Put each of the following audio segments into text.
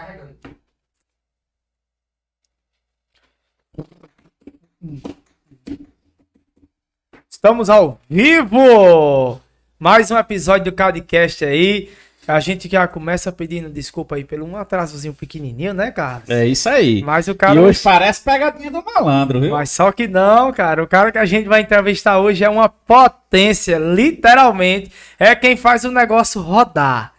carregando. Estamos ao vivo! Mais um episódio do Cardcast aí. A gente já começa pedindo desculpa aí pelo um atrasozinho pequenininho, né, cara? É isso aí. Mas o cara e hoje parece pegadinha do malandro, viu? Mas só que não, cara. O cara que a gente vai entrevistar hoje é uma potência, literalmente. É quem faz o negócio rodar.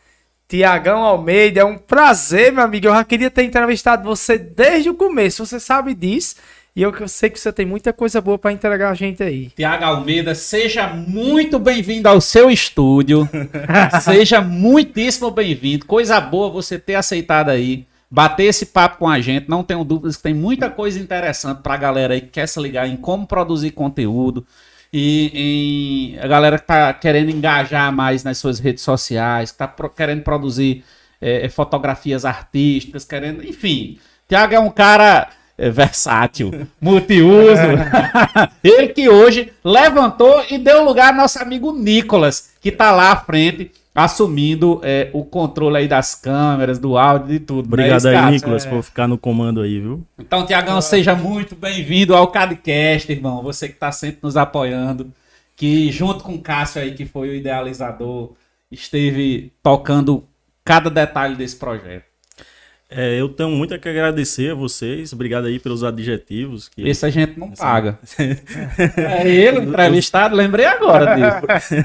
Tiagão Almeida, é um prazer, meu amigo. Eu já queria ter entrevistado você desde o começo, você sabe disso. E eu sei que você tem muita coisa boa para entregar a gente aí. Tiago Almeida, seja muito bem-vindo ao seu estúdio. seja muitíssimo bem-vindo. Coisa boa você ter aceitado aí. Bater esse papo com a gente. Não tenho dúvidas que tem muita coisa interessante para a galera aí que quer se ligar em como produzir conteúdo, e, e a galera que está querendo engajar mais nas suas redes sociais, que está pro, querendo produzir é, é, fotografias artísticas, querendo. Enfim, Tiago é um cara é, versátil, multiuso. Ele que hoje levantou e deu lugar ao nosso amigo Nicolas, que está lá à frente assumindo é, o controle aí das câmeras, do áudio, de tudo. Né? Obrigado né, aí, Nicolas, é... por ficar no comando aí, viu? Então, Tiagão, seja muito bem-vindo ao CADCast, irmão. Você que está sempre nos apoiando, que junto com o Cássio aí, que foi o idealizador, esteve tocando cada detalhe desse projeto. É, eu tenho muito a que agradecer a vocês. Obrigado aí pelos adjetivos. Que... Esse a gente não paga. é ele, entrevistado, lembrei agora disso.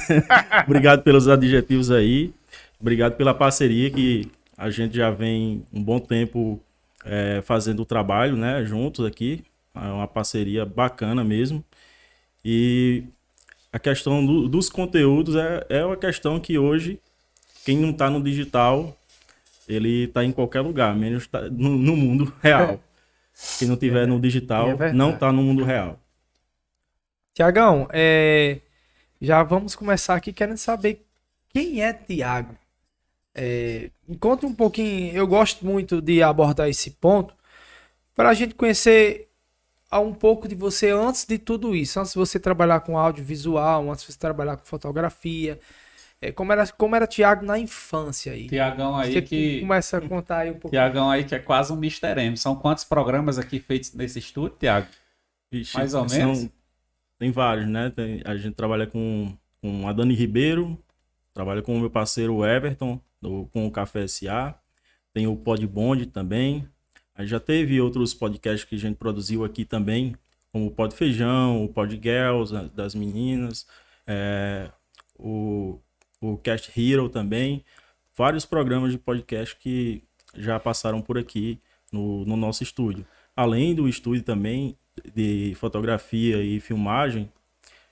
Obrigado pelos adjetivos aí. Obrigado pela parceria que a gente já vem um bom tempo é, fazendo o trabalho, né? Juntos aqui. É uma parceria bacana mesmo. E a questão do, dos conteúdos é, é uma questão que hoje, quem não está no digital ele está em qualquer lugar, menos tá no, no, mundo real. Se não tiver é, no digital, é não está no mundo real. Tiagão, é, já vamos começar aqui querendo saber quem é Tiago. É, um pouquinho, eu gosto muito de abordar esse ponto para a gente conhecer um pouco de você antes de tudo isso, antes de você trabalhar com audiovisual, antes de você trabalhar com fotografia, é, como era, como era Tiago na infância aí. Tiagão aí Você que. Começa a contar aí um pouco. Tiagão aí que é quase um Mr. M. São quantos programas aqui feitos nesse estúdio, Tiago? Mais ou são... menos? Tem vários, né? Tem... A gente trabalha com, com a Dani Ribeiro, trabalha com o meu parceiro Everton, do... com o Café SA. Tem o Pod Bond também. Aí já teve outros podcasts que a gente produziu aqui também, como o Pod Feijão, o Pod Girls, das meninas, é, o o Cast Hero também, vários programas de podcast que já passaram por aqui no, no nosso estúdio. Além do estúdio também de fotografia e filmagem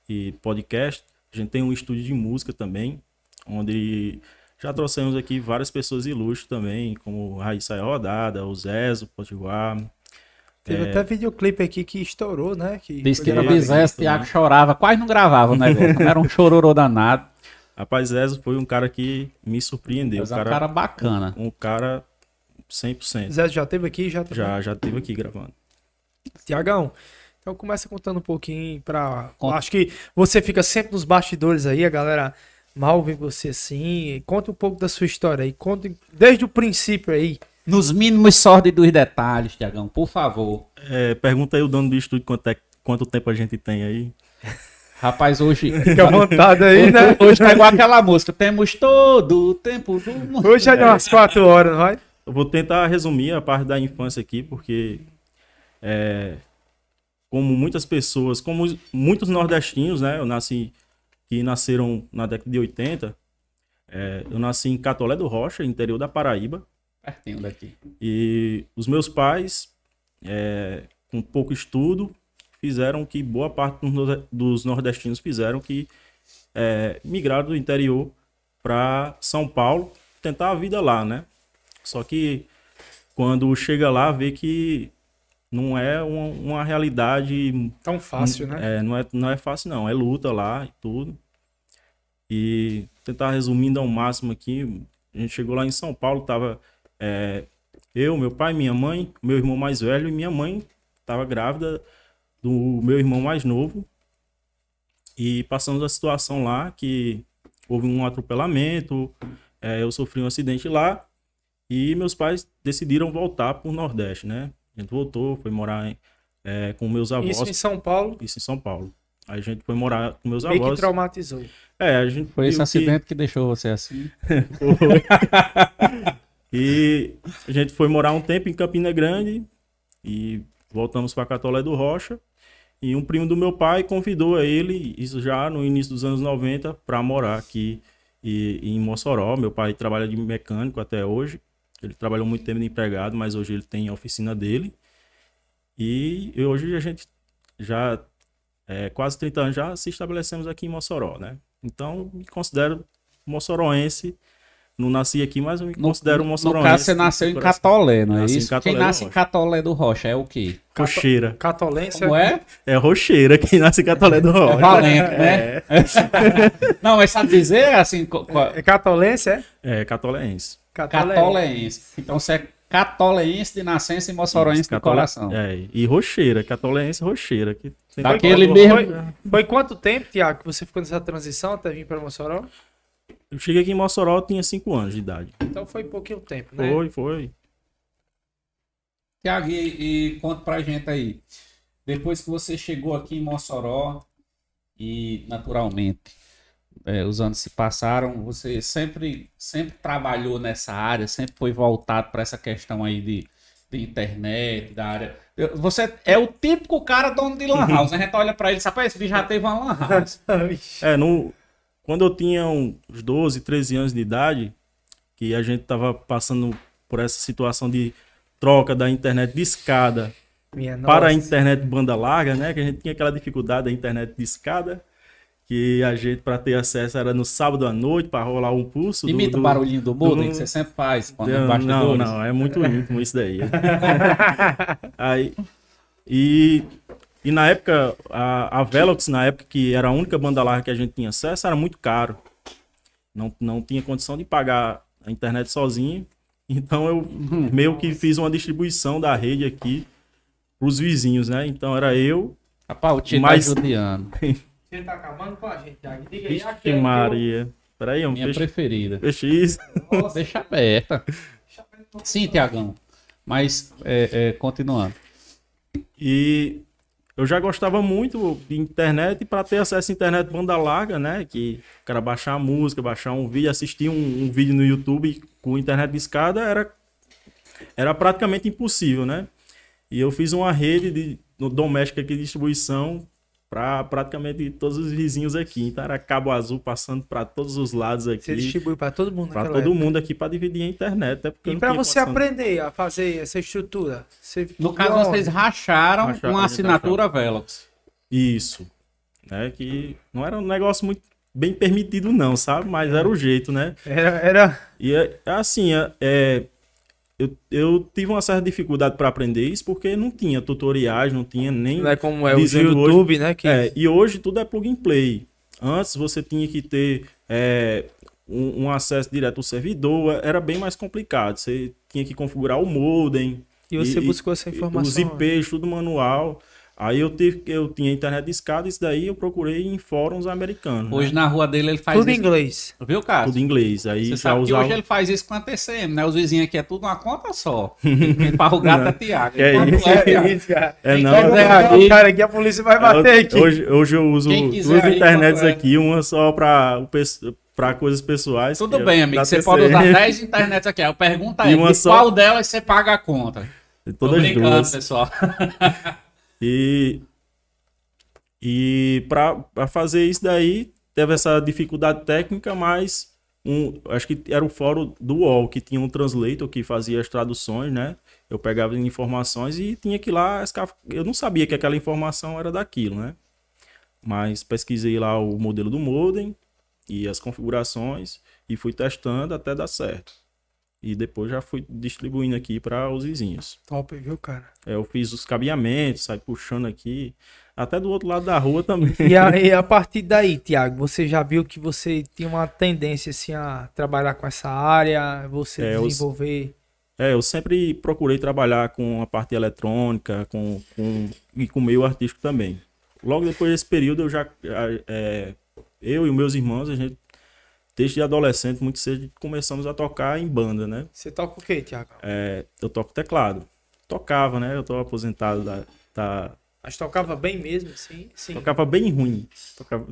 e podcast, a gente tem um estúdio de música também, onde já trouxemos aqui várias pessoas ilustres também, como Raíssa é Rodada, o Zezo, Potiguar. Teve é... até videoclipe aqui que estourou, né? Que Diz que era bizarro, Thiago chorava, quase não gravava, né? Era um chororô danado. Rapaz, Zezo foi um cara que me surpreendeu. É um cara, cara bacana. Um, um, cara 100%. Zezo já teve aqui? Já, teve... já, já teve aqui gravando. Tiagão, então começa contando um pouquinho pra... Conta. Acho que você fica sempre nos bastidores aí, a galera mal vê você assim. Conta um pouco da sua história aí. Conta desde o princípio aí. Nos mínimos sórdidos detalhes, Tiagão, por favor. É, pergunta aí o dono do estúdio quanto, é, quanto tempo a gente tem aí. Rapaz, hoje. Fica à vontade aí, né? Hoje tá igual aquela música. Temos todo o tempo do mundo. Hoje é umas quatro horas, vai? Eu vou tentar resumir a parte da infância aqui, porque. É, como muitas pessoas, como muitos nordestinos, né? Eu nasci. que nasceram na década de 80. É, eu nasci em Catolé do Rocha, interior da Paraíba. Pertinho daqui. E os meus pais, é, com pouco estudo, fizeram que boa parte dos nordestinos fizeram que é, migraram do interior para São Paulo tentar a vida lá, né? Só que quando chega lá vê que não é uma, uma realidade tão fácil, né? É, não é não é fácil não, é luta lá e tudo. E tentar resumindo ao máximo aqui, a gente chegou lá em São Paulo, tava é, eu, meu pai, minha mãe, meu irmão mais velho e minha mãe tava grávida do meu irmão mais novo. E passamos a situação lá que houve um atropelamento, é, eu sofri um acidente lá e meus pais decidiram voltar para o Nordeste, né? A gente voltou, foi morar em, é, com meus avós. Isso em São Paulo? Isso em São Paulo. A gente foi morar com meus Meio avós. que traumatizou. É, a gente. Foi esse acidente que... deixou você assim. foi. e a gente foi morar um tempo em Campina Grande e voltamos para Catolé do Rocha. E um primo do meu pai convidou ele, isso já no início dos anos 90, para morar aqui e, em Mossoró. Meu pai trabalha de mecânico até hoje. Ele trabalhou muito tempo de empregado, mas hoje ele tem a oficina dele. E hoje a gente já, é, quase 30 anos, já se estabelecemos aqui em Mossoró, né? Então, me considero moçoroense não nasci aqui, mas eu me considero um moçuronense. No caso, é você nasceu em assim Catolé, não é isso? quem nasce em Catolé do Rocha é o quê? Rocheira. Catolência? É Como é? É rocheira quem nasce em Catolé do é Rocha. É valente, né? É. não, mas sabe dizer assim... É Catolência, é? É, Catoléense. Então você é Catoléense de nascença e moçoroense de coração. É, e rocheira, catolense rocheira. Que Daquele tá mesmo... Foi, foi, quanto tempo, Tiago, que você ficou nessa transição até vir para Mossoró? Eu cheguei aqui em Mossoró, eu tinha 5 anos de idade. Então foi pouquinho tempo, né? Foi, foi. Tiago, e, e conta pra gente aí. Depois que você chegou aqui em Mossoró, e naturalmente é, os anos se passaram, você sempre, sempre trabalhou nessa área, sempre foi voltado para essa questão aí de, de internet, da área. você é o típico cara dono de Lan House. Né? A gente olha para ele e sabe, esse bicho já teve uma Lan House. é, no, quando eu tinha uns 12, 13 anos de idade, que a gente estava passando por essa situação de troca da internet de escada para nossa. a internet banda larga, né? Que a gente tinha aquela dificuldade da internet de escada que a gente para ter acesso era no sábado à noite para rolar um pulso. Imita do, do, o barulhinho do modem do... que você sempre faz quando eu, embaixo Não, do não, é muito íntimo isso daí. Aí e e na época, a, a Velox, na época que era a única banda larga que a gente tinha acesso, era muito caro. Não, não tinha condição de pagar a internet sozinho. Então eu meio que fiz uma distribuição da rede aqui pros vizinhos, né? Então era eu. Rapaz, o Tietê mas... tá judiando. Você tá acabando com a gente, Diga aí. Vixe é Maria. Eu... Peraí, é um Minha peixe... preferida. Peixe isso. Nossa. Deixa aberta. Sim, Tiagão. Mas, é, é, continuando. E eu já gostava muito de internet para ter acesso à internet banda larga, né? Que era baixar música, baixar um vídeo, assistir um, um vídeo no YouTube com internet de escada era, era praticamente impossível, né? E eu fiz uma rede de, doméstica aqui de distribuição para praticamente todos os vizinhos aqui. Então era cabo azul passando para todos os lados aqui. Você distribui para todo mundo Para todo época. mundo aqui para dividir a internet. Até né? porque e para você aprender a fazer essa estrutura? Você... No caso, onde? vocês racharam, uma assinatura rachava. Velox. Isso. É que não era um negócio muito bem permitido não, sabe? Mas era o jeito, né? Era... era... E é, é assim, é, é eu, eu tive uma certa dificuldade para aprender isso porque não tinha tutoriais, não tinha nem. Não é como é o YouTube, hoje, né? Que... É, e hoje tudo é plug and play. Antes você tinha que ter é, um, um, acesso direto ao servidor, era bem mais complicado. Você tinha que configurar o modem. E você e, buscou essa informação. Os IPs, tudo manual. Aí eu tive eu tinha internet de escada, isso daí eu procurei em fóruns americanos. Hoje né? na rua dele ele faz tudo em inglês. Viu, cara? Tudo inglês. Aí Você sabe usava... que hoje ele faz isso com a TCM, né? Os vizinhos aqui é tudo uma conta só. Quem gata é é é o gato é Tiago. É, é isso, é isso, cara. É não, cara, aqui a polícia vai bater eu, aqui. Hoje, hoje eu uso duas internets aqui, uma só para o pessoal para coisas pessoais. Tudo bem, amigo. Você pode usar 10 internets aqui. Eu pergunto aí, de só... qual delas você paga a conta? Todas Tô brincando, duas. pessoal. E, e para fazer isso daí, teve essa dificuldade técnica, mas um, acho que era o fórum do UOL, que tinha um translator que fazia as traduções, né? Eu pegava informações e tinha que ir lá. Eu não sabia que aquela informação era daquilo, né? Mas pesquisei lá o modelo do modem e as configurações e fui testando até dar certo. E depois já fui distribuindo aqui para os vizinhos. Top, viu, cara? É, eu fiz os cabeamentos, saí puxando aqui. Até do outro lado da rua também. E a, e a partir daí, Tiago, você já viu que você tinha uma tendência assim, a trabalhar com essa área, você é, desenvolver. É, eu sempre procurei trabalhar com a parte eletrônica com, com, e com o meio artístico também. Logo depois desse período, eu já. É, eu e meus irmãos, a gente desde adolescente, muito cedo, começamos a tocar em banda, né? Você toca o quê, Tiago? É, eu toco teclado. Tocava, né? Eu tô aposentado da. da... Mas tocava bem mesmo, sim, sim. Tocava bem ruim. Tocava...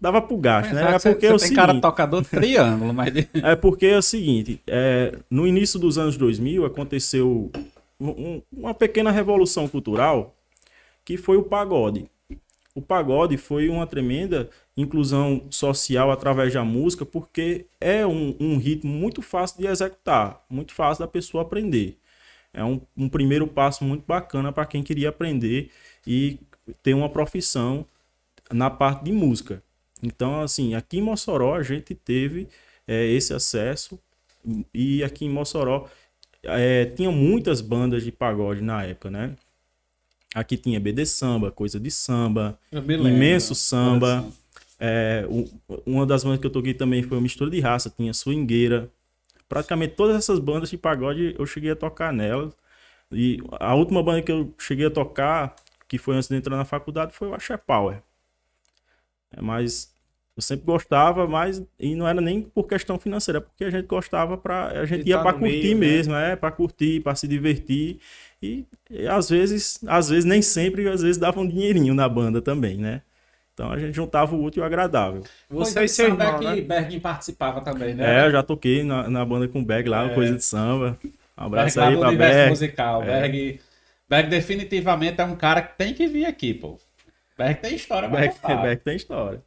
Dava pro gasto, né? É porque você é o tem seguinte... cara tocador de triângulo, mas. é porque é o seguinte: é, no início dos anos 2000 aconteceu um, uma pequena revolução cultural que foi o pagode o pagode foi uma tremenda inclusão social através da música, porque é um, um ritmo muito fácil de executar, muito fácil da pessoa aprender. É um, um primeiro passo muito bacana para quem queria aprender e ter uma profissão na parte de música. Então, assim, aqui em Mossoró a gente teve é, esse acesso e aqui em Mossoró é, tinha muitas bandas de pagode na época, né? Aqui tinha BD Samba, coisa de samba, lembro, imenso samba. É, uma das bandas que eu toquei também foi o mistura de raça, tinha swingueira. Praticamente todas essas bandas de pagode eu cheguei a tocar nelas. E a última banda que eu cheguei a tocar, que foi antes de entrar na faculdade, foi o Axé Power. É, mas eu sempre gostava, mas e não era nem por questão financeira, é porque a gente gostava para a gente e ia tá para curtir meio, né? mesmo, né? é, para curtir, para se divertir e, e às vezes, às vezes nem sempre, às vezes dava um dinheirinho na banda também, né? Então a gente juntava o útil e o agradável. Você e seu irmão, que né? Berg participava também, né? É, eu já toquei na, na banda com o Berg lá, é. Coisa de Samba. Um abraço Berg aí pra Berg. musical. É. Berg, Berg definitivamente é um cara que tem que vir aqui, pô. Berg tem história Berg, pra Berg tem história.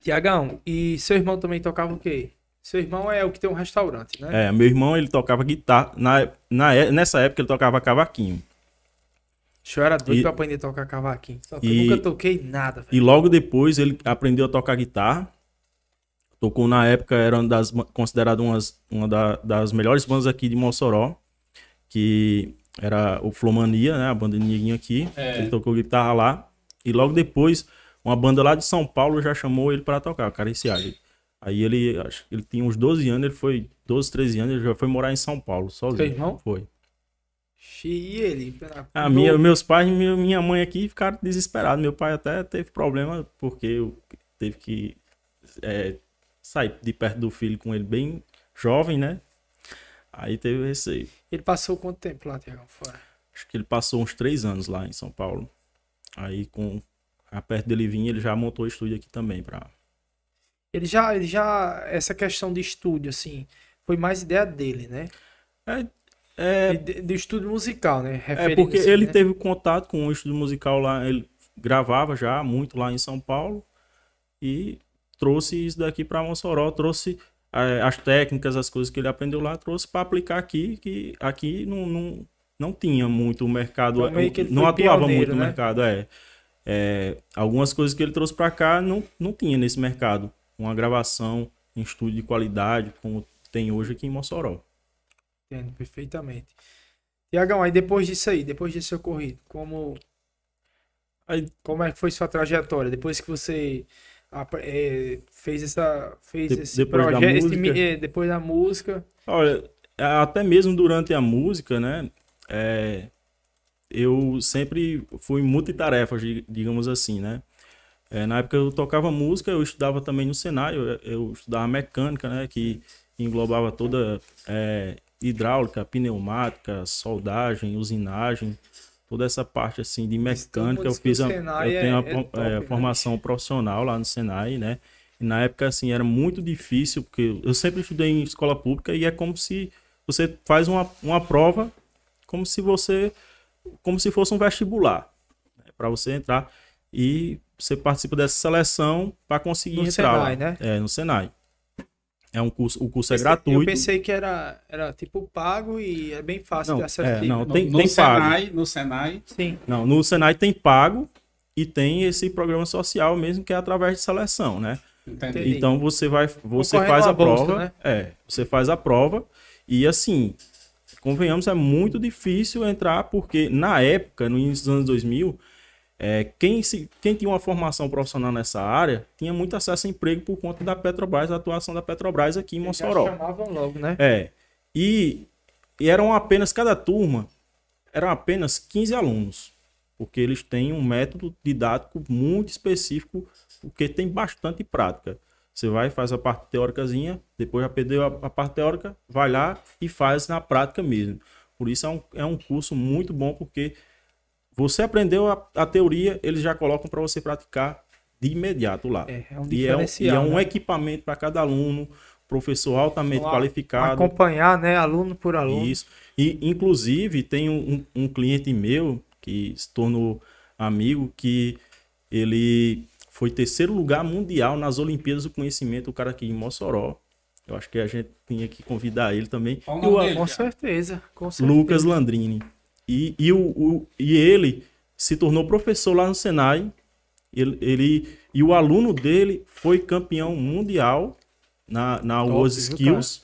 Tiagão, e seu irmão também tocava o quê? Seu irmão é o que tem um restaurante, né? É, meu irmão ele tocava guitarra. Na, na, é, nessa época ele tocava cavaquinho. Eu era doido e, pra aprender a tocar cavaquinho. Só que e, eu nunca toquei nada. Velho. E logo depois ele aprendeu a tocar guitarra. Tocou na época, era uma das, considerado umas, uma da, das melhores bandas aqui de Mossoró. Que era o Flomania, né? A banda Niguinho aqui. É. Ele tocou guitarra lá. E logo depois, uma banda lá de São Paulo já chamou ele para tocar, o cara esse ágil. Aí ele, acho que ele tinha uns 12 anos, ele foi, 12, 13 anos, ele já foi morar em São Paulo, sozinho. Seu irmão? Foi. E ele? ah, minha, meus pais e minha mãe aqui ficaram desesperados. Meu pai até teve problema, porque teve que é, sair de perto do filho com ele bem jovem, né? Aí teve receio. Ele passou quanto tempo lá, Tiagão, fora? Acho que ele passou uns três anos lá em São Paulo. Aí, com a perto dele vinha, ele já montou o estúdio aqui também para ele já, ele já. Essa questão de estúdio, assim, foi mais ideia dele, né? É, é... De, de estúdio musical, né? é porque ele né? teve contato com o um estúdio musical lá, ele gravava já muito lá em São Paulo e trouxe isso daqui para Mossoró, trouxe é, as técnicas, as coisas que ele aprendeu lá, trouxe para aplicar aqui, que aqui não, não, não tinha muito o mercado, então, é, não atuava pioneiro, muito né? no mercado, é. é. Algumas coisas que ele trouxe para cá não, não tinha nesse mercado uma gravação em estúdio de qualidade, como tem hoje aqui em Mossoró. Entendo perfeitamente. Tiagão, aí depois disso aí, depois desse ocorrido, como aí... como é que foi sua trajetória? Depois que você é, fez essa fez de, esse depois projeto, da música... Esse, é, depois da música. Olha, até mesmo durante a música, né? É, eu sempre fui multi-tarefa, digamos assim, né? É, na época eu tocava música, eu estudava também no Senai eu, eu estudava mecânica, né? Que englobava toda é, hidráulica, pneumática, soldagem, usinagem, toda essa parte assim de mecânica. Eu fiz, a, eu tenho é a, é, top, a é, né? formação profissional lá no Senai, né? E na época assim era muito difícil porque eu sempre estudei em escola pública e é como se você faz uma, uma prova como se você como se fosse um vestibular né? para você entrar e você participa dessa seleção para conseguir no entrar. No Senai, né? É, no Senai. É um curso, o curso é gratuito. Eu pensei que era, era tipo pago e é bem fácil não, de acessar. É, não, tem, no, tem no pago. Senai, no Senai. Sim. Não, no Senai tem pago e tem esse programa social mesmo que é através de seleção, né? Entendi. Então você vai, você faz a, bolsa, prova, né? é, você faz a prova e assim, convenhamos, é muito difícil entrar porque na época, no início dos anos 2000, é, quem, se, quem tinha uma formação profissional nessa área tinha muito acesso a emprego por conta da Petrobras, da atuação da Petrobras aqui em Mossoró. Já chamavam logo, né? É. E, e eram apenas, cada turma, eram apenas 15 alunos, porque eles têm um método didático muito específico, porque tem bastante prática. Você vai faz a parte teóricazinha, depois já perdeu a, parte teórica, vai lá e faz na prática mesmo. Por isso é um, é um curso muito bom, porque você aprendeu a, a teoria, eles já colocam para você praticar de imediato lá. É, é um e é um, e é um né? equipamento para cada aluno, professor altamente a, qualificado. Acompanhar, né, aluno por aluno. Isso. E, inclusive, tem um, um cliente meu que se tornou amigo que ele foi terceiro lugar mundial nas Olimpíadas do Conhecimento, o cara aqui em Mossoró. Eu acho que a gente tinha que convidar ele também. O, dele, com, certeza, com certeza. Lucas Landrini. E, e, o, o, e ele se tornou professor lá no Senai. Ele, ele, e o aluno dele foi campeão mundial na, na Top, Skills.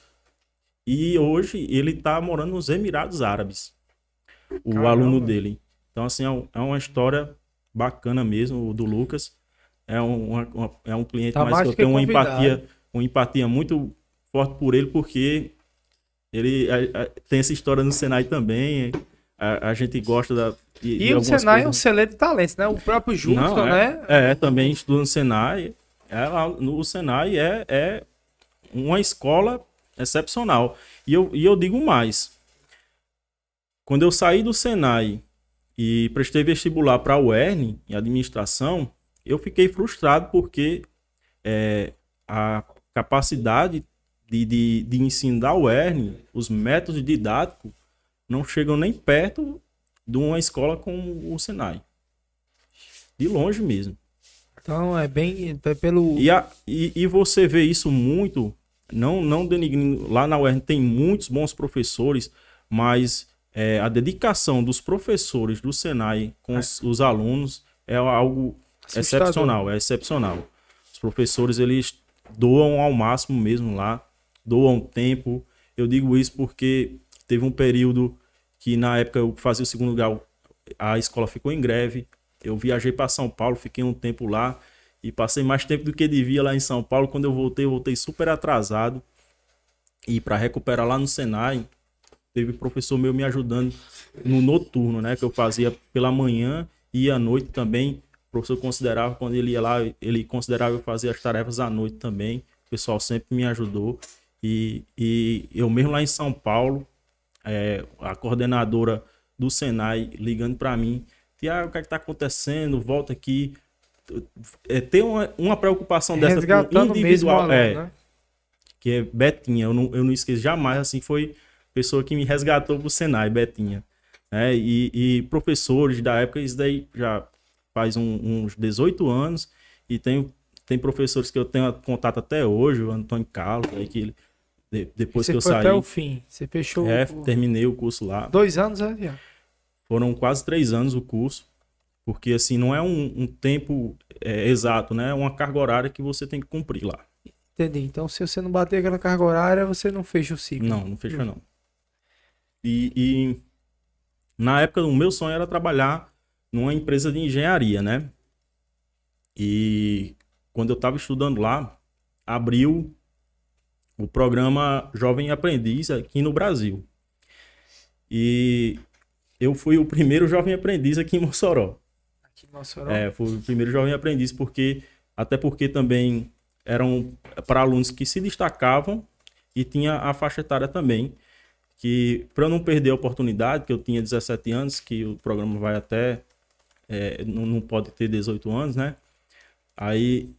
E hoje ele está morando nos Emirados Árabes. O Caramba. aluno dele. Então, assim, é, é uma história bacana mesmo, o do Lucas. É um, uma, é um cliente tá mais que eu tenho uma empatia, uma empatia muito forte por ele, porque ele a, é, a, é, tem essa história no Senai também a, a gente gosta da. De, e de o Senai coisas. é um celeiro de talentos, né? O próprio Júnior, né? é, né? É, também estuda no Senai. Ela, é, no, o Senai é, é uma escola excepcional. E eu, e eu digo mais. Quando eu saí do Senai e prestei vestibular para a UERN, em administração, eu fiquei frustrado porque é, a capacidade de, de, de ensino UERN, os métodos didáticos, não chegam nem perto de uma escola como o Senai. De longe mesmo. Então é bem é pelo. E, a, e, e, você vê isso muito, não, não denigrindo. Lá na UERN tem muitos bons professores, mas é, a dedicação dos professores do Senai com é. os, os, alunos é algo Assustador. excepcional. É excepcional. Os professores eles doam ao máximo mesmo lá, doam tempo. Eu digo isso porque Teve um período que na época eu fazia o segundo grau, a escola ficou em greve. Eu viajei para São Paulo, fiquei um tempo lá e passei mais tempo do que devia lá em São Paulo. Quando eu voltei, eu voltei super atrasado. E para recuperar lá no Senai, teve um professor meu me ajudando no noturno, né, que eu fazia pela manhã e à noite também. O professor considerava quando ele ia lá, ele considerava eu fazer as tarefas à noite também. O pessoal sempre me ajudou. E, e eu mesmo lá em São Paulo, é, a coordenadora do Senai ligando para mim, Tiago, o que é está acontecendo? Volta aqui. É, tem uma, uma preocupação dessa Resgatando individual, mesmo é, né? que é Betinha, eu não, eu não esqueço jamais, assim, foi pessoa que me resgatou pro Senai, Betinha. Né? E, e professores da época, isso daí já faz um, uns 18 anos, e tem, tem professores que eu tenho contato até hoje, o Antônio Carlos, aí, né, que ele de, depois Você que eu foi saí. até o fim. Você fechou. É, o... terminei o curso lá. Dois anos, é? Foram quase três anos o curso. Porque, assim, não é um, um tempo é, exato, né? É uma carga horária que você tem que cumprir lá. Entendi. Então, se você não bater aquela carga horária, você não fecha o ciclo. Não, não fecha, hum. não. E, e, na época, o meu sonho era trabalhar numa empresa de engenharia, né? E quando eu estava estudando lá, abriu o programa Jovem Aprendiz aqui no Brasil. E eu fui o primeiro jovem aprendiz aqui em Mossoró. Aqui em Mossoró? É, fui o primeiro jovem aprendiz, porque até porque também eram para alunos que se destacavam e tinha a faixa etária também, que para eu não perder a oportunidade, que eu tinha 17 anos, que o programa vai até, é, não, não pode ter 18 anos, né? Aí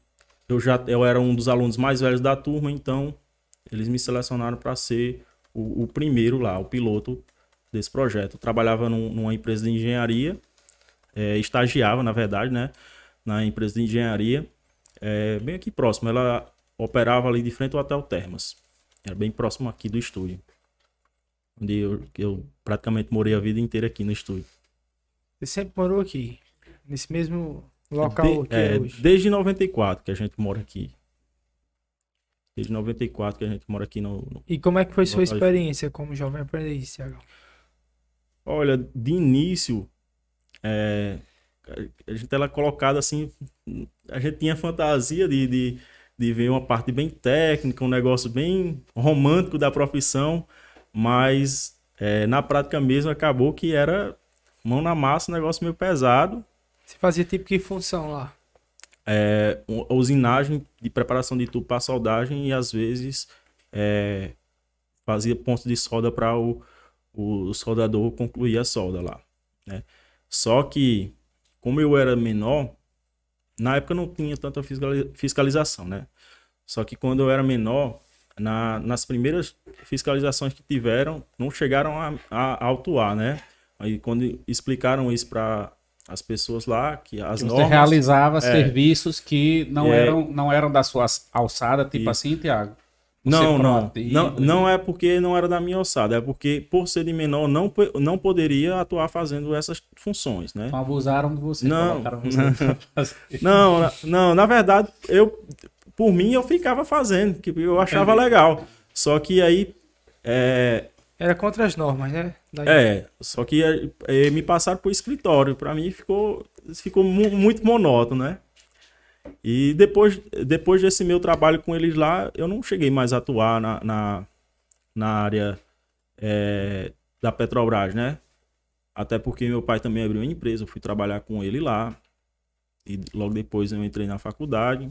eu já eu era um dos alunos mais velhos da turma, então eles me selecionaram para ser o, o, primeiro lá, o piloto desse projeto. Eu trabalhava num, numa empresa de engenharia, é, estagiava, na verdade, né? Na empresa de engenharia, é, bem aqui próximo. Ela operava ali de frente ao Hotel Termas. Era bem próximo aqui do estúdio. Onde eu, eu praticamente morei a vida inteira aqui no estúdio. Você sempre morou aqui? Nesse mesmo local de, que é, é hoje? Desde 94 que a gente mora aqui desde 94 que a gente mora aqui no. no e como é que foi sua experiência como jovem aprendiz, Thiago? Olha, de início, é, a gente era colocado assim, a gente tinha fantasia de, de, de ver uma parte bem técnica, um negócio bem romântico da profissão, mas é, na prática mesmo acabou que era mão na massa, um negócio meio pesado. Você fazia tipo que função lá? é, a usinagem de preparação de tubo para soldagem e às vezes é, fazia pontos de solda para o, o soldador concluir a solda lá. Né? Só que, como eu era menor, na época não tinha tanta fiscalização, né? Só que quando eu era menor, na, nas primeiras fiscalizações que tiveram, não chegaram a, a, a autuar, né? Aí quando explicaram isso para as pessoas lá que as que normas, realizava é, serviços que não é, eram não eram da sua alçada tipo e, assim Tiago não não não não é porque não era da minha alçada é porque por ser de menor não não poderia atuar fazendo essas funções né então, abusaram de você não você não, não não na verdade eu por mim eu ficava fazendo que eu achava Entendi. legal só que aí é, era contra as normas, né? Daí... É, só que é, é me passaram pro escritório. Para mim ficou, ficou muito monótono, né? E depois, depois desse meu trabalho com eles lá, eu não cheguei mais a atuar na, na, na área é, da Petrobras, né? Até porque meu pai também abriu uma empresa, eu fui trabalhar com ele lá. E logo depois eu entrei na faculdade.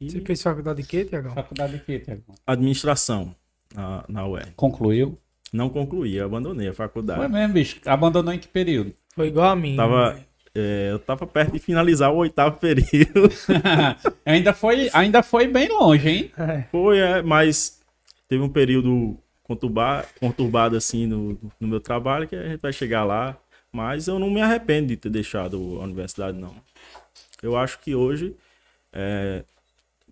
E... Você fez faculdade de quê, Tiagão? Faculdade de quê, Tiagão? Administração, na, na UER. Concluiu? Não concluí, eu abandonei a faculdade. Foi mesmo, bicho. Abandonou em que período? Foi igual a mim. Tava, né? é, eu tava perto de finalizar o oitavo período. ainda, foi, ainda foi bem longe, hein? É. Foi, é, mas teve um período conturbado, conturbado assim no, no meu trabalho, que a gente vai chegar lá. Mas eu não me arrependo de ter deixado a universidade, não. Eu acho que hoje é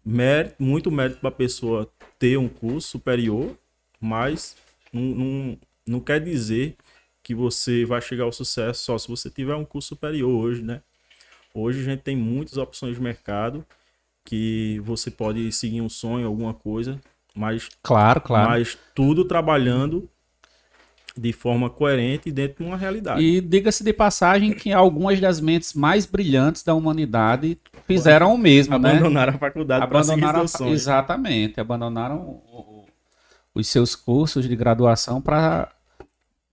mérito, muito mérito para a pessoa ter um curso superior, mas não, não, não quer dizer que você vai chegar ao sucesso só se você tiver um curso superior hoje, né? Hoje a gente tem muitas opções de mercado que você pode seguir um sonho, alguma coisa, mas claro, claro. Mas tudo trabalhando de forma coerente dentro de uma realidade. E diga-se de passagem que algumas das mentes mais brilhantes da humanidade fizeram o mesmo, abandonaram né? Abandonaram a faculdade para seguir a... Exatamente, abandonaram o, os seus cursos de graduação para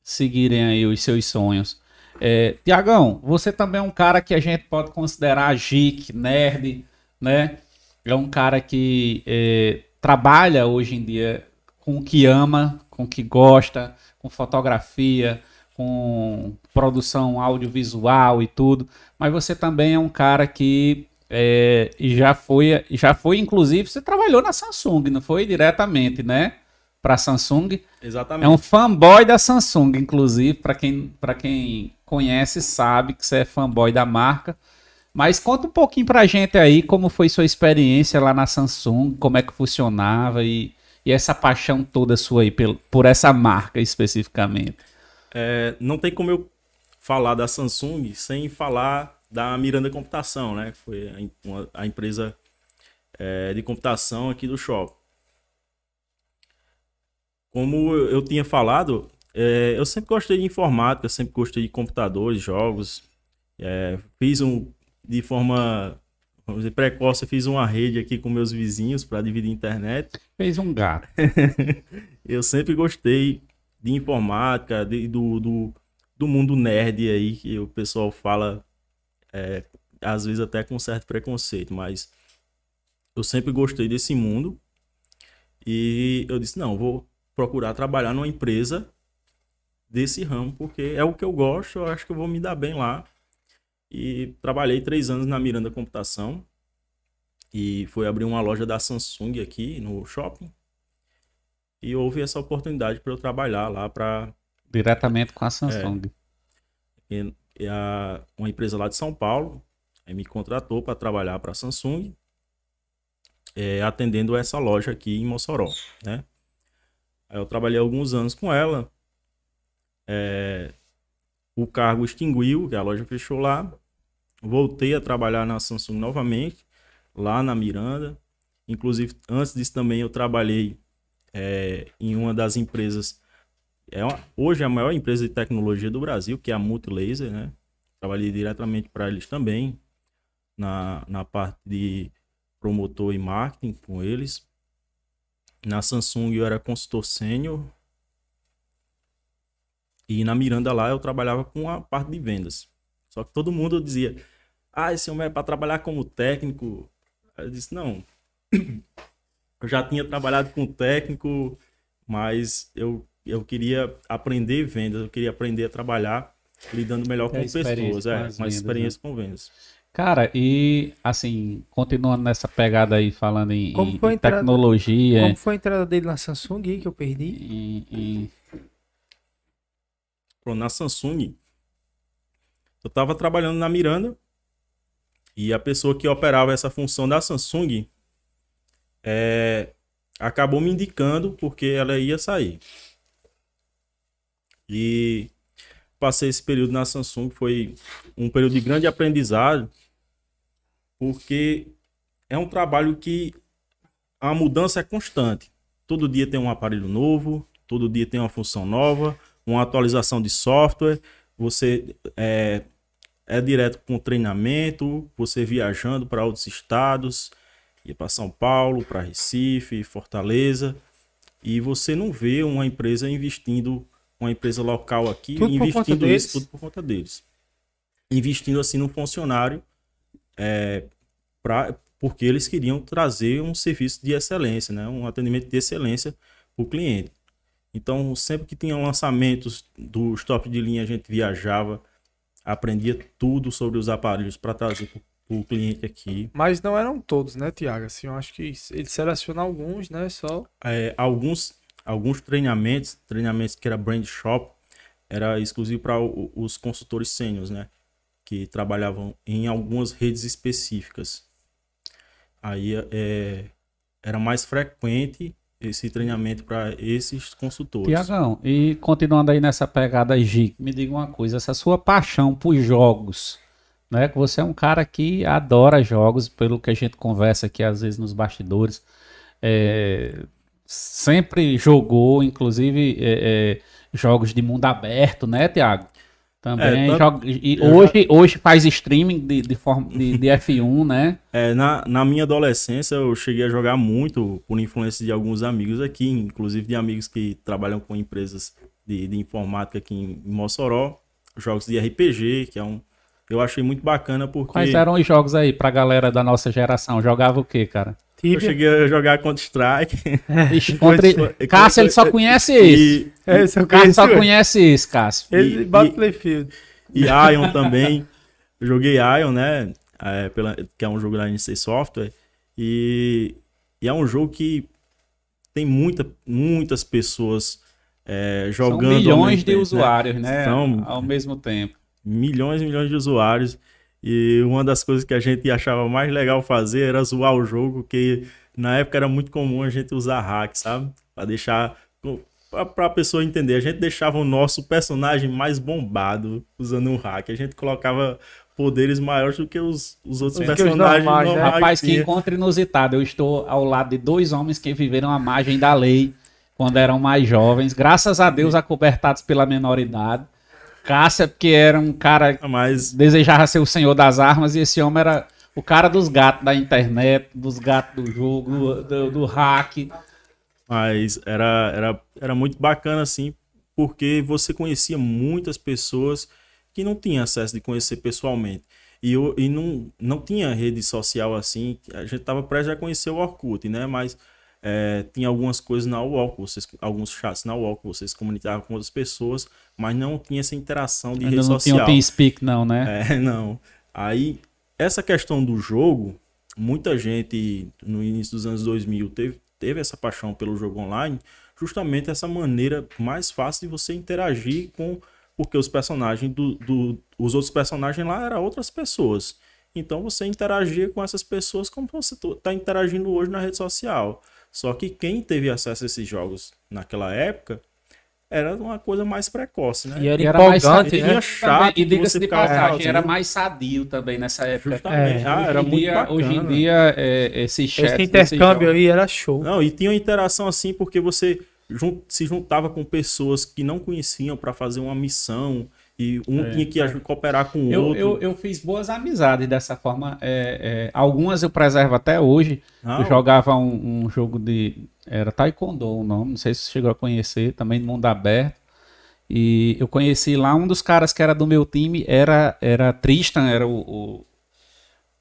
seguirem aí os seus sonhos. É, Tiagão, você também é um cara que a gente pode considerar geek, nerd, né? É um cara que é, trabalha hoje em dia com o que ama, com o que gosta, com fotografia, com produção audiovisual e tudo. Mas você também é um cara que é, já foi, já foi, inclusive, você trabalhou na Samsung, não foi diretamente, né? para Samsung. Exatamente. É um fanboy da Samsung, inclusive, para quem, para quem conhece sabe que você é fanboy da marca. Mas conta um pouquinho pra gente aí como foi sua experiência lá na Samsung, como é que funcionava e, e essa paixão toda sua aí por, por essa marca especificamente. É, não tem como eu falar da Samsung sem falar da Miranda Computação, né? Foi a, a empresa é, de computação aqui do shopping. Como eu tinha falado, é, eu sempre gostei de informática, sempre gostei de computadores, jogos. É, fiz um, de forma vamos dizer, precoce, fiz uma rede aqui com meus vizinhos para dividir internet. Fez um gato. eu sempre gostei de informática, de, do, do, do, mundo nerd aí, que o pessoal fala, é, às vezes até com certo preconceito, mas eu sempre gostei desse mundo. E eu disse, não, vou procurar trabalhar numa empresa desse ramo, porque é o que eu gosto, eu acho que eu vou me dar bem lá. E trabalhei três anos na Miranda Computação e fui abrir uma loja da Samsung aqui no shopping. E houve essa oportunidade para eu trabalhar lá para diretamente com a Samsung. É, e, e a, uma empresa lá de São Paulo me contratou para trabalhar para a Samsung, é, atendendo essa loja aqui em Mossoró, né? Eu trabalhei alguns anos com ela. É, o cargo extinguiu, que a loja fechou lá. Voltei a trabalhar na Samsung novamente, lá na Miranda. Inclusive, antes disso também eu trabalhei é, em uma das empresas, é uma, hoje é a maior empresa de tecnologia do Brasil, que é a Multilaser, né? Trabalhei diretamente para eles também, na, na parte de promotor e marketing com eles. Na Samsung eu era consultor sênior. E na Miranda lá eu trabalhava com a parte de vendas. Só que todo mundo dizia: Ah, esse homem é para trabalhar como técnico. Eu disse: Não. Eu já tinha trabalhado com técnico, mas eu, eu queria aprender vendas, eu queria aprender a trabalhar lidando melhor é com pessoas, é, com é, experiência né? com vendas. Cara, e assim, continuando nessa pegada aí, falando em, como em entrada, tecnologia. Como foi a entrada dele na Samsung aí, que eu perdi? E, e... na Samsung, eu tava trabalhando na Miranda e a pessoa que operava essa função da Samsung é, acabou me indicando porque ela ia sair. E passei esse período na Samsung, foi um período de grande aprendizado porque é um trabalho que a mudança é constante. Todo dia tem um aparelho novo, todo dia tem uma função nova, uma atualização de software, você é, é direto com treinamento, você viajando para outros estados, ia para São Paulo, para Recife, Fortaleza, e você não vê uma empresa investindo, uma empresa local aqui, tudo investindo isso tudo por conta deles. Investindo assim no funcionário é, pra, porque eles queriam trazer um serviço de excelência, né? um atendimento de excelência para o cliente. Então, sempre que tinha lançamentos dos top de linha, a gente viajava, aprendia tudo sobre os aparelhos para trazer para o cliente aqui. Mas não eram todos, né, Tiago? Assim, eu acho que ele seleciona alguns, né, só. É, alguns, alguns treinamentos, treinamentos que era brand shop, era exclusivo para os consultores sênios, né? que trabalhavam em algumas redes específicas. Aí é, era mais frequente esse treinamento para esses consultores. Tiagão, e continuando aí nessa pegada GIC, me diga uma coisa, essa sua paixão por jogos, né? Que você é um cara que adora jogos, pelo que a gente conversa aqui às vezes nos bastidores, é, sempre jogou, inclusive é, é, jogos de mundo aberto, né, Tiago? Também é, joga, e hoje, já... hoje faz streaming de, de, forma, de, de F1, né? É, na, na minha adolescência eu cheguei a jogar muito por influência de alguns amigos aqui, inclusive de amigos que trabalham com empresas de, de informática aqui em, em Mossoró, jogos de RPG, que é um. Eu achei muito bacana porque. Quais eram os jogos aí pra galera da nossa geração? Jogava o quê, cara? Tibia. Eu cheguei a jogar Counter-Strike. É, Cássio, ele só conhece isso. O só Cássio só conhece isso, Cássio. Ele e, bota Playfield. E Ion também. Eu joguei Ion, né? É, pela... Que é um jogo da NC Software. E... e é um jogo que tem muita, muitas pessoas é, jogando. São milhões de tempo, né? usuários, né? né? Então, ao mesmo tempo. Milhões e milhões de usuários. E uma das coisas que a gente achava mais legal fazer era zoar o jogo, que na época era muito comum a gente usar hack, sabe? Para deixar para a pessoa entender, a gente deixava o nosso personagem mais bombado usando um hack. A gente colocava poderes maiores do que os, os outros os personagens. Normais, né? Rapaz, que encontro inusitado. Eu estou ao lado de dois homens que viveram à margem da lei quando eram mais jovens, graças a Deus acobertados pela menoridade. Cássia, porque era um cara Mas... que desejava ser o senhor das armas, e esse homem era o cara dos gatos da internet, dos gatos do jogo, do, do hack. Mas era, era, era muito bacana, assim, porque você conhecia muitas pessoas que não tinha acesso de conhecer pessoalmente. E, eu, e não, não tinha rede social assim, a gente tava prestes a conhecer o Orkut, né? Mas é, tinha algumas coisas na UOL, vocês, alguns chats na UOL que vocês comunicavam com outras pessoas, mas não tinha essa interação de Ainda rede não social. Não tinha o TeamSpeak, não, né? É, não. Aí, essa questão do jogo, muita gente no início dos anos 2000 teve, teve essa paixão pelo jogo online, justamente essa maneira mais fácil de você interagir com porque os personagens do, do os outros personagens lá eram outras pessoas. Então você interagia com essas pessoas como você está tá interagindo hoje na rede social. Só que quem teve acesso a esses jogos naquela época era uma coisa mais precoce, né? E era, e era mais sadio, né? chato e diga-se de passagem, era mais sadio também nessa época. Justamente. É. Ah, era muito dia, bacana. Hoje em né? dia, é, esse chat... Esse intercâmbio aí era show. Não, e tinha uma interação assim, porque você se juntava com pessoas que não conheciam para fazer uma missão, que um é, tinha que cooperar com o eu, outro. Eu, eu, fiz boas amizades dessa forma. É, é algumas eu preservo até hoje. Ah, eu jogava um, um, jogo de. Era Taekwondo o nome, não sei se você chegou a conhecer, também no mundo aberto. E eu conheci lá um dos caras que era do meu time, era, era Tristan, era o, o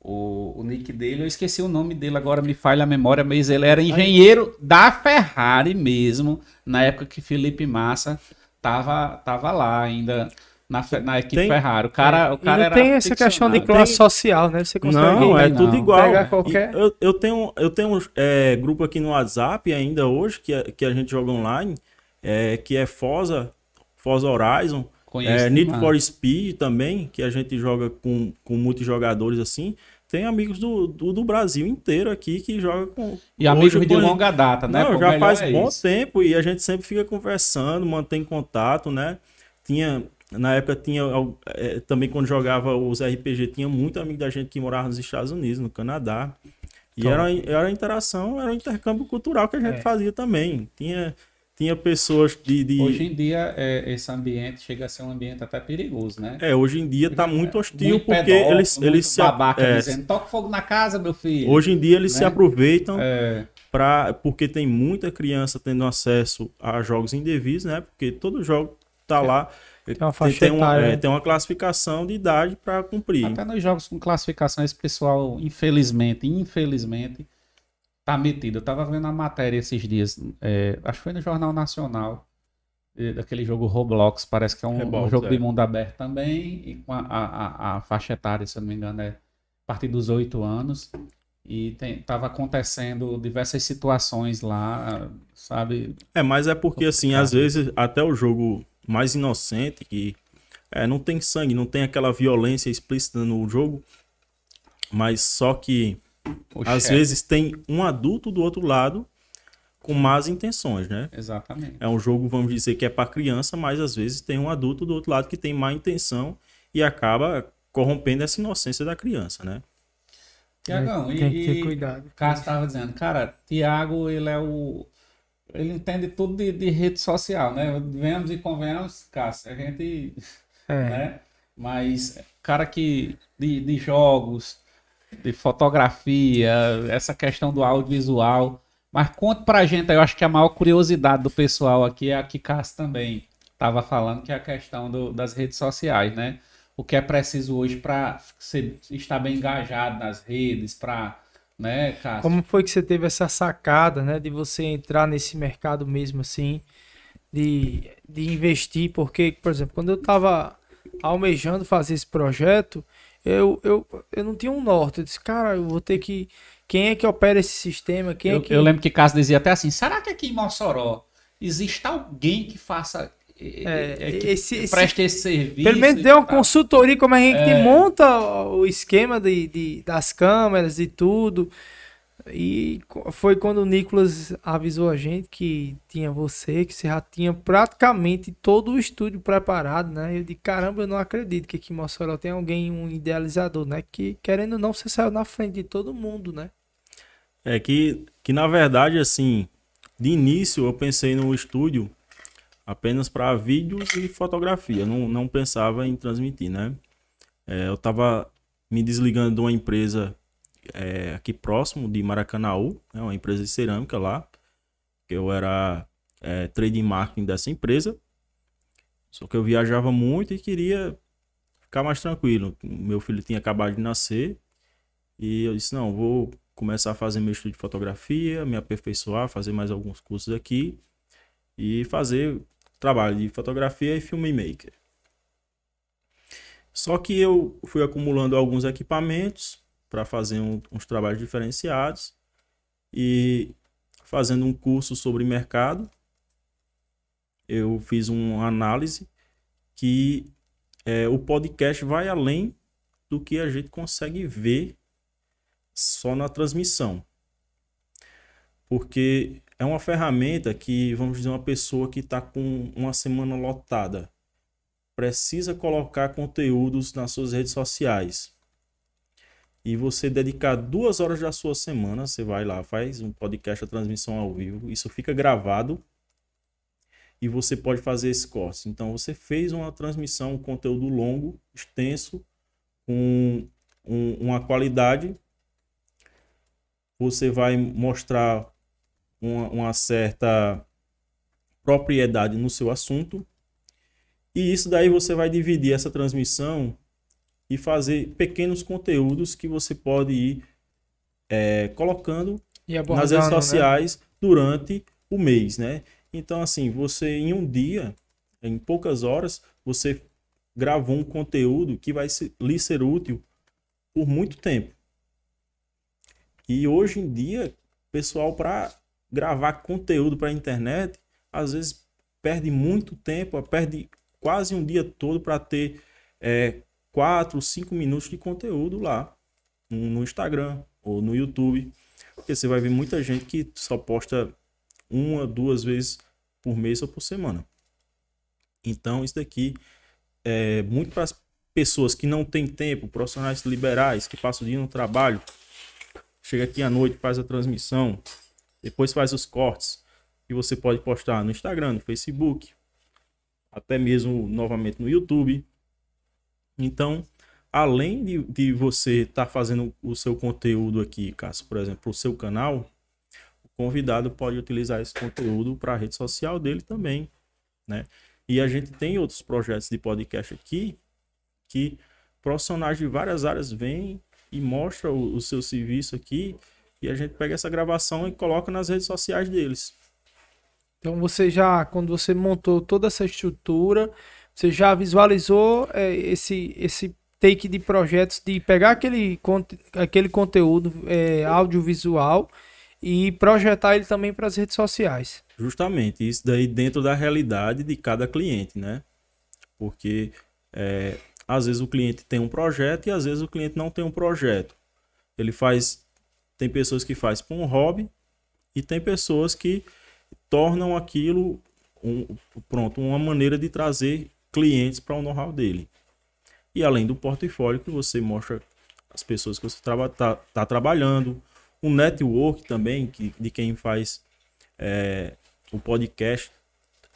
o, o, nick dele, eu esqueci o nome dele agora, me falha a memória, mas ele era engenheiro da Ferrari mesmo, na época que Felipe Massa tava, tava lá ainda na, na equipe tem, Ferrari. O cara, o cara não tem essa questão né? de classe tem... social, né? Você consegue Não, é não. tudo igual. Pega qualquer... Eu, eu, tenho, eu tenho um é, grupo aqui no WhatsApp ainda hoje, que, é, que a gente joga online, é, que é Fosa, Fosa Horizon, é, Need mano. Né? for Speed também, que a gente joga com, com multijogadores assim. Tem amigos do, do, do, Brasil inteiro aqui que joga com. E amigos de longa data, né? Não, já faz é bom isso. tempo e a gente sempre fica conversando, mantém contato, né? Tinha, na época tinha é, também quando jogava os RPG tinha muito amigo da gente que morava nos Estados Unidos, no Canadá. E era, era interação, era um intercâmbio cultural que a gente é. fazia também. Tinha, tinha pessoas de, de... Hoje em dia, é, esse ambiente chega a ser um ambiente até perigoso, né? É, hoje em dia está é, muito hostil muito porque pedófilo, eles, eles se. Babaca é, dizendo, toca fogo na casa, meu filho. Hoje em dia eles né? se aproveitam é. para porque tem muita criança tendo acesso a jogos indevidos, né? Porque todo jogo tá é. lá. Tem uma faixa tem, tem uma, né? é, tem uma classificação de idade para cumprir. Até nos jogos com classificação, esse pessoal, infelizmente, infelizmente, tá metido. Eu tava vendo a matéria esses dias, é, acho que foi no Jornal Nacional, é, daquele jogo Roblox, parece que é um, Rebox, um jogo é. de mundo aberto também, e com a, a, a, faixa etária, se eu não me engano, é a partir dos 8 anos. E tem, tava acontecendo diversas situações lá, sabe? É, mas é porque, assim, às vezes até o jogo mais inocente, que é, não tem sangue, não tem aquela violência explícita no jogo, mas só que às vezes tem um adulto do outro lado com más intenções, né? Exatamente. É um jogo, vamos dizer, que é para criança, mas às vezes tem um adulto do outro lado que tem má intenção e acaba corrompendo essa inocência da criança, né? Tiagão, é, e, tem que ter cuidado. O Cássio estava dizendo, cara, Tiago, ele é o ele é. entende tudo de, de rede social, né? Vemos e convenhamos, Cássio, a gente. É. Né? Mas cara que. de, de jogos, de fotografia, essa questão do audiovisual. Mas conta pra gente, eu acho que a maior curiosidade do pessoal aqui é a que Cássio também estava falando, que é a questão do, das redes sociais, né? O que é preciso hoje para estar bem engajado nas redes, para né, Cássio? Como foi que você teve essa sacada, né, de você entrar nesse mercado mesmo assim, de, de investir? Porque, por exemplo, quando eu estava almejando fazer esse projeto, eu, eu, eu não tinha um norte. Eu disse, cara, eu vou ter que. Quem é que opera esse sistema? Quem é eu, é que... eu lembro que Cássio dizia até assim: será que aqui em Mossoró existe alguém que faça é, é, é esse, presta esse serviço. Pelo menos deu uma tá. consultoria como a gente é. monta o esquema de, de, das câmeras e tudo. E foi quando o Nicolas avisou a gente que tinha você, que você já tinha praticamente todo o estúdio preparado, né? Eu de caramba, eu não acredito que aqui em Mossoró tem alguém, um idealizador, né? Que querendo ou não, você saiu na frente de todo mundo, né? É que, que na verdade, assim, de início eu pensei no estúdio apenas para vídeos e fotografia. Não, não pensava em transmitir, né? É, eu estava me desligando de uma empresa é, aqui próximo de Maracanaú, né? uma empresa de cerâmica lá. Eu era é, trading marketing dessa empresa. Só que eu viajava muito e queria ficar mais tranquilo. Meu filho tinha acabado de nascer e eu disse: não, vou começar a fazer meu estudo de fotografia, me aperfeiçoar, fazer mais alguns cursos aqui e fazer trabalho de fotografia e filmmaker. Só que eu fui acumulando alguns equipamentos para fazer um, uns trabalhos diferenciados e fazendo um curso sobre mercado, eu fiz uma análise que é, o podcast vai além do que a gente consegue ver só na transmissão. Porque é uma ferramenta que, vamos dizer, uma pessoa que está com uma semana lotada precisa colocar conteúdos nas suas redes sociais. E você dedicar duas horas da sua semana, você vai lá, faz um podcast, a transmissão ao vivo, isso fica gravado e você pode fazer esse corte. Então, você fez uma transmissão, um conteúdo longo, extenso, com um, uma qualidade. Você vai mostrar uma, uma certa propriedade no seu assunto. E isso daí você vai dividir essa transmissão e fazer pequenos conteúdos que você pode ir é, colocando nas redes né? sociais né? durante o mês, né? Então, assim, você em um dia, em poucas horas, você gravou um conteúdo que vai lhe ser útil por muito tempo. E hoje em dia, pessoal, para gravar conteúdo para a internet, às vezes perde muito tempo, perde quase um dia todo para ter é, 4, minutos de conteúdo lá no Instagram ou no YouTube. Porque você vai ver muita gente que só posta uma, duas vezes por mês ou por semana. Então, isso daqui é muito para as pessoas que não têm tempo, profissionais liberais que passam o dia no trabalho, chega aqui à noite, faz a transmissão, depois faz os cortes que você pode postar no Instagram, no Facebook, até mesmo novamente no YouTube. Então, além de, de você estar tá fazendo o seu conteúdo aqui, caso, por exemplo, o seu canal, o convidado pode utilizar esse conteúdo para a rede social dele também, né? E a gente tem outros projetos de podcast aqui que profissionais de várias áreas vêm e mostram o, o seu serviço aqui e a gente pega essa gravação e coloca nas redes sociais deles. Então você já, quando você montou toda essa estrutura, você já visualizou é, esse, esse take de projetos de pegar aquele, aquele conteúdo é, audiovisual e projetar ele também para as redes sociais. Justamente, isso daí dentro da realidade de cada cliente, né? Porque é, às vezes o cliente tem um projeto e às vezes o cliente não tem um projeto. Ele faz tem pessoas que fazem por um hobby e tem pessoas que tornam aquilo um, pronto, uma maneira de trazer clientes para o know-how dele. E além do portfólio que você mostra as pessoas que você está tá trabalhando, um network também que, de quem faz é, o podcast.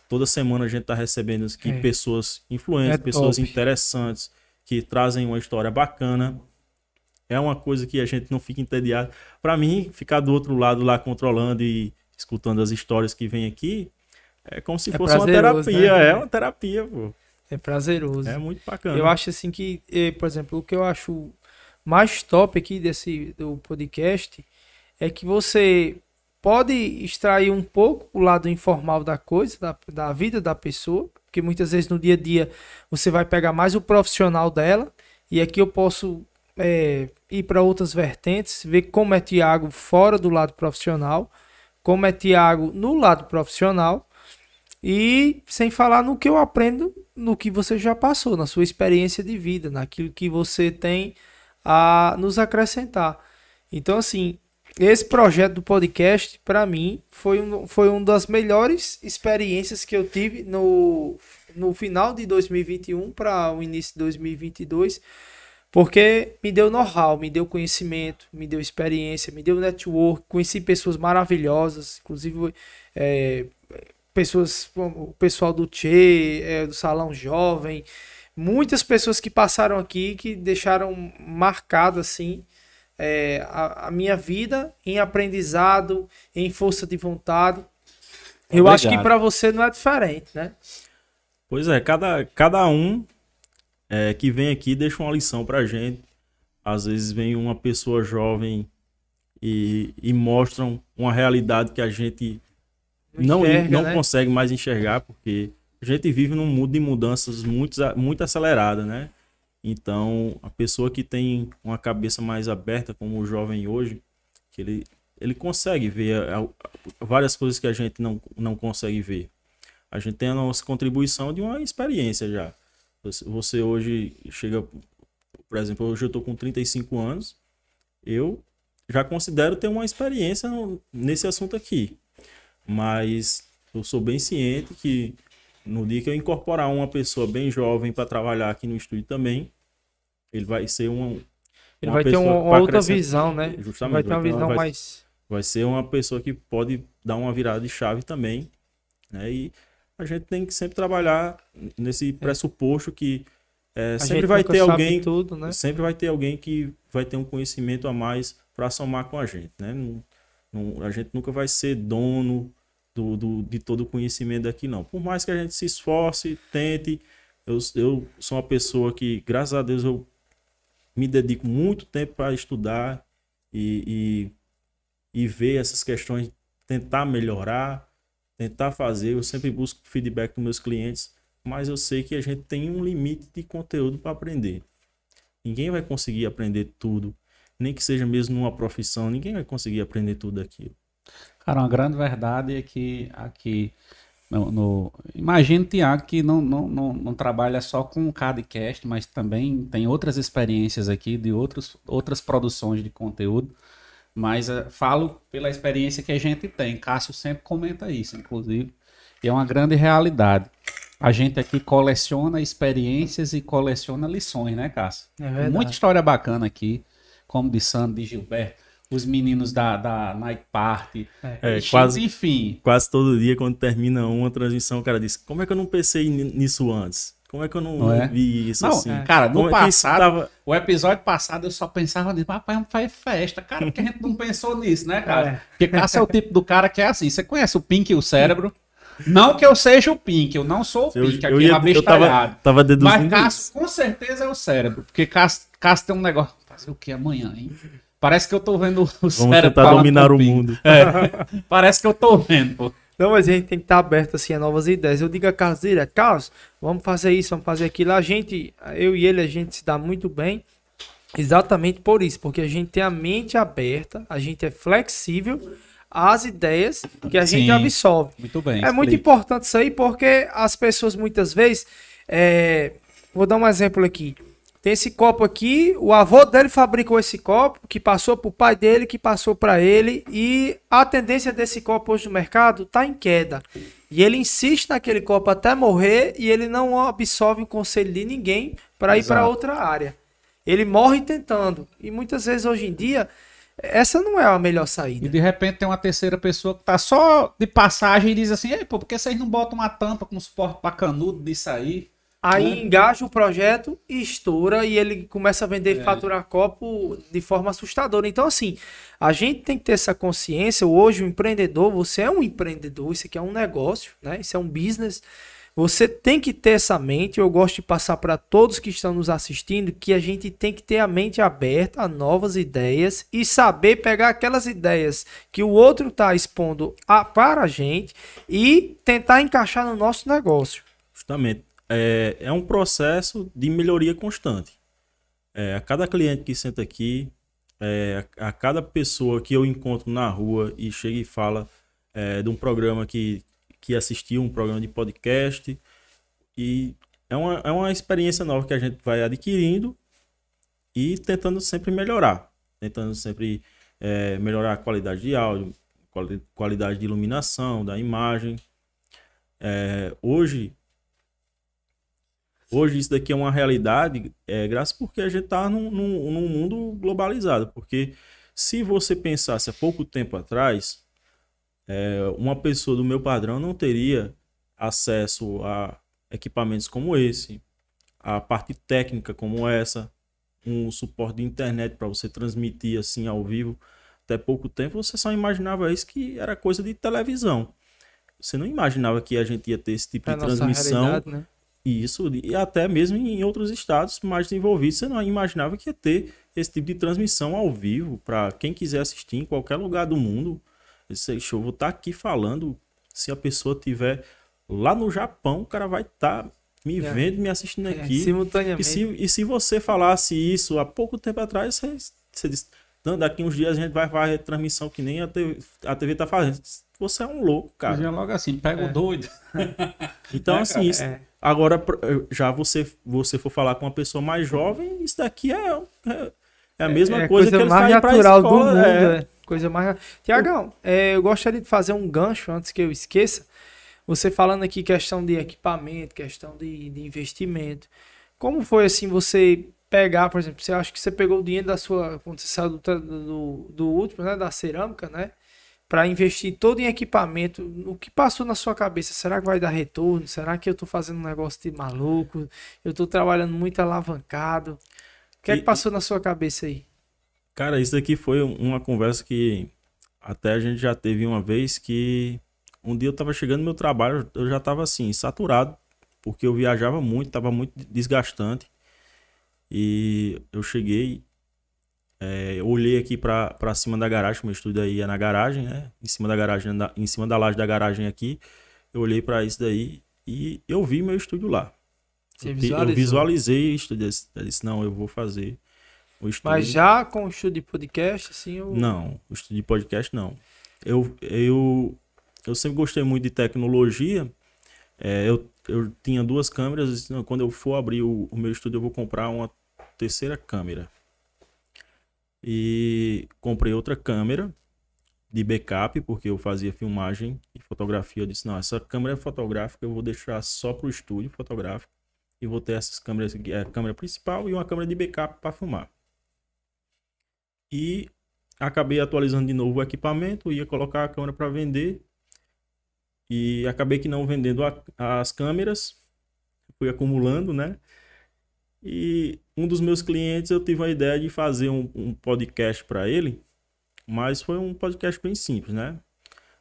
Toda semana a gente está recebendo aqui é. pessoas influentes, é pessoas top. interessantes, que trazem uma história bacana. É uma coisa que a gente não fica entediado. Para mim, ficar do outro lado lá controlando e escutando as histórias que vem aqui é como se é fosse uma terapia. Né? É uma terapia, pô. É prazeroso. É muito bacana. Eu acho assim que, por exemplo, o que eu acho mais top aqui desse do podcast é que você pode extrair um pouco o lado informal da coisa, da, da vida da pessoa, porque muitas vezes no dia a dia você vai pegar mais o profissional dela, e aqui eu posso é, ir para outras vertentes, ver como é Thiago fora do lado profissional, como é Thiago no lado profissional e sem falar no que eu aprendo, no que você já passou, na sua experiência de vida, naquilo que você tem a nos acrescentar. Então, assim, esse projeto do podcast, para mim, foi, um, foi uma das melhores experiências que eu tive no, no final de 2021 para o início de 2022 porque me deu know-how, me deu conhecimento, me deu experiência, me deu network, conheci pessoas maravilhosas, inclusive é, pessoas, o pessoal do Che, é, do Salão Jovem, muitas pessoas que passaram aqui que deixaram marcado assim é, a, a, minha vida em aprendizado, em força de vontade. Obrigado. Eu acho que para você não é diferente, né? Pois é, cada, cada um é, que vem aqui e deixa uma lição para gente. Às vezes vem uma pessoa jovem e, e mostram uma realidade que a gente não, enxerga, não né? consegue mais enxergar, porque a gente vive num mundo de mudanças muito, muito acelerada, né? Então, a pessoa que tem uma cabeça mais aberta, como o jovem hoje, que ele, ele consegue ver a, a, várias coisas que a gente não, não consegue ver. A gente tem a nossa contribuição de uma experiência já. Você hoje chega, por exemplo, hoje eu estou com 35 anos, eu já considero ter uma experiência nesse assunto aqui. Mas eu sou bem ciente que no dia que eu incorporar uma pessoa bem jovem para trabalhar aqui no estúdio também, ele vai ser uma. Ele uma vai ter uma, uma outra visão, né? Justamente. Vai ter uma vai ter, visão mais. Vai ser uma pessoa que pode dar uma virada de chave também. Né? E a gente tem que sempre trabalhar nesse é. pressuposto que é, sempre vai ter alguém, tudo, né? sempre vai ter alguém que vai ter um conhecimento a mais para somar com a gente, né? Não, não, a gente nunca vai ser dono do, do, de todo o conhecimento daqui, não. Por mais que a gente se esforce, tente, eu, eu sou uma pessoa que, graças a Deus, eu me dedico muito tempo para estudar e, e, e ver essas questões, tentar melhorar tentar fazer. Eu sempre busco feedback dos meus clientes, mas eu sei que a gente tem um limite de conteúdo para aprender. Ninguém vai conseguir aprender tudo, nem que seja mesmo numa profissão, ninguém vai conseguir aprender tudo aquilo. Cara, uma grande verdade é que aqui no, no... Imagino, Tiago, que não, não, não, não, trabalha só com o CADcast, mas também tem outras experiências aqui de outros, outras produções de conteúdo. Mas uh, falo pela experiência que a gente tem. Cássio sempre comenta isso, inclusive. E é uma grande realidade. A gente aqui coleciona experiências e coleciona lições, né, Cássio? É verdade. Muita história bacana aqui, como de Sandro, de Gilberto os meninos da, da Night Party. É, é quase, enfim. Quase todo dia, quando termina uma transmissão, o cara diz: Como é que eu não pensei nisso antes? Como é que eu não, não é? vi isso não, assim? É. Cara, no Como é passado, tava... o episódio passado eu só pensava nisso, papai, vamos fazer festa. Cara, porque a gente não pensou nisso, né, cara? É. Porque Cássio é o tipo do cara que é assim, você conhece o Pink e o cérebro. Não que eu seja o Pink, eu não sou o Pink, eu, aqui eu, é ia, eu tava, tava deduzindo Mas Cássio com certeza é o cérebro, porque Cássio, Cássio tem um negócio, fazer o que amanhã, hein? Parece que eu tô vendo o Vamos cérebro. Vamos tentar dominar o mundo. É, parece que eu tô vendo, pô. Não, mas a gente tem que estar tá aberto assim a novas ideias. Eu digo a Carlos direto, Carlos, vamos fazer isso, vamos fazer aquilo. A gente, eu e ele, a gente se dá muito bem. Exatamente por isso, porque a gente tem a mente aberta, a gente é flexível às ideias que a Sim, gente absorve. Muito bem. É explique. muito importante isso aí, porque as pessoas muitas vezes. É... Vou dar um exemplo aqui. Tem esse copo aqui, o avô dele fabricou esse copo, que passou para o pai dele, que passou para ele, e a tendência desse copo hoje no mercado está em queda. E ele insiste naquele copo até morrer e ele não absorve o conselho de ninguém para ir para outra área. Ele morre tentando. E muitas vezes hoje em dia, essa não é a melhor saída. E de repente tem uma terceira pessoa que está só de passagem e diz assim: Ei, pô, por que vocês não botam uma tampa com suporte para canudo disso aí? Aí é. engaja o projeto, estoura e ele começa a vender e é. faturar copo de forma assustadora. Então, assim, a gente tem que ter essa consciência. Hoje, o empreendedor, você é um empreendedor, isso aqui é um negócio, né? Isso é um business. Você tem que ter essa mente. Eu gosto de passar para todos que estão nos assistindo que a gente tem que ter a mente aberta a novas ideias e saber pegar aquelas ideias que o outro está expondo a, para a gente e tentar encaixar no nosso negócio. Justamente é, é um processo de melhoria constante. É, a cada cliente que senta aqui, é, a cada pessoa que eu encontro na rua e chega e fala é, de um programa que, que assistiu, um programa de podcast. E é uma, é uma experiência nova que a gente vai adquirindo e tentando sempre melhorar. Tentando sempre é, melhorar a qualidade de áudio, qualidade de iluminação, da imagem. É, hoje, Hoje isso daqui é uma realidade, é, graças porque a gente está num, num, num, mundo globalizado. Porque se você pensasse há pouco tempo atrás, é, uma pessoa do meu padrão não teria acesso a equipamentos como esse, a parte técnica como essa, um suporte de internet para você transmitir assim ao vivo. Até pouco tempo você só imaginava isso que era coisa de televisão. Você não imaginava que a gente ia ter esse tipo de transmissão isso, e até mesmo em outros estados mais desenvolvidos, você não imaginava que ia ter esse tipo de transmissão ao vivo para quem quiser assistir em qualquer lugar do mundo. Esse show, vou estar tá aqui falando. Se a pessoa tiver lá no Japão, o cara vai estar tá me é. vendo, me assistindo é, aqui. É, simultaneamente. E se, e se você falasse isso há pouco tempo atrás, você, você disse: daqui uns dias a gente vai fazer transmissão que nem a TV, está fazendo. Você é um louco, cara. Eu é logo assim, pega é. o doido. então, é, assim, isso. É Agora, eh, já você, você for falar com uma pessoa mais jovem, isso daqui é, é, é a é, mesma é, coisa, coisa, que eles mais natural escola, do mundo. É. Né? Coisa mais. Tiagão, eh, eu gostaria de fazer um gancho antes que eu esqueça. Você falando aqui questão de equipamento, questão de, de investimento. Como foi assim você pegar, por exemplo, você acha que você pegou o dinheiro da sua. Quando você saiu do, do, do último, né? Da cerâmica, né? para investir todo em equipamento, o que passou na sua cabeça? Será que vai dar retorno? Será que eu estou fazendo um negócio de maluco? Eu estou trabalhando muito alavancado? O que e, é que passou na sua cabeça aí? Cara, isso aqui foi uma conversa que até a gente já teve uma vez que um dia eu estava chegando no meu trabalho, eu já estava assim, saturado, porque eu viajava muito, estava muito desgastante. E eu cheguei é, olhei aqui para cima da garagem, meu estúdio aí é na garagem, né? Em cima da garagem, em cima da laje da garagem aqui. Eu olhei para isso daí e eu vi meu estúdio lá. Você eu, visualizou? eu visualizei isso, eu disse, não, eu vou fazer o estúdio. Mas já com o estúdio de podcast, assim? Eu... Não, o estúdio de podcast não. Eu, eu, eu sempre gostei muito de tecnologia. É, eu, eu tinha duas câmeras, quando eu for abrir o, o meu estúdio, eu vou comprar uma terceira câmera e comprei outra câmera de backup, porque eu fazia filmagem e fotografia. Eu disse, não, essa câmera fotográfica eu vou deixar só para o estúdio fotográfico. E vou ter essas câmeras, a é, câmera principal e uma câmera de backup para filmar. E acabei atualizando de novo o equipamento, ia colocar a câmera para vender. E acabei que não vendendo a, as câmeras. Fui acumulando, né? E um dos meus clientes, eu tive a ideia de fazer um, um podcast para ele, mas foi um podcast bem simples, né?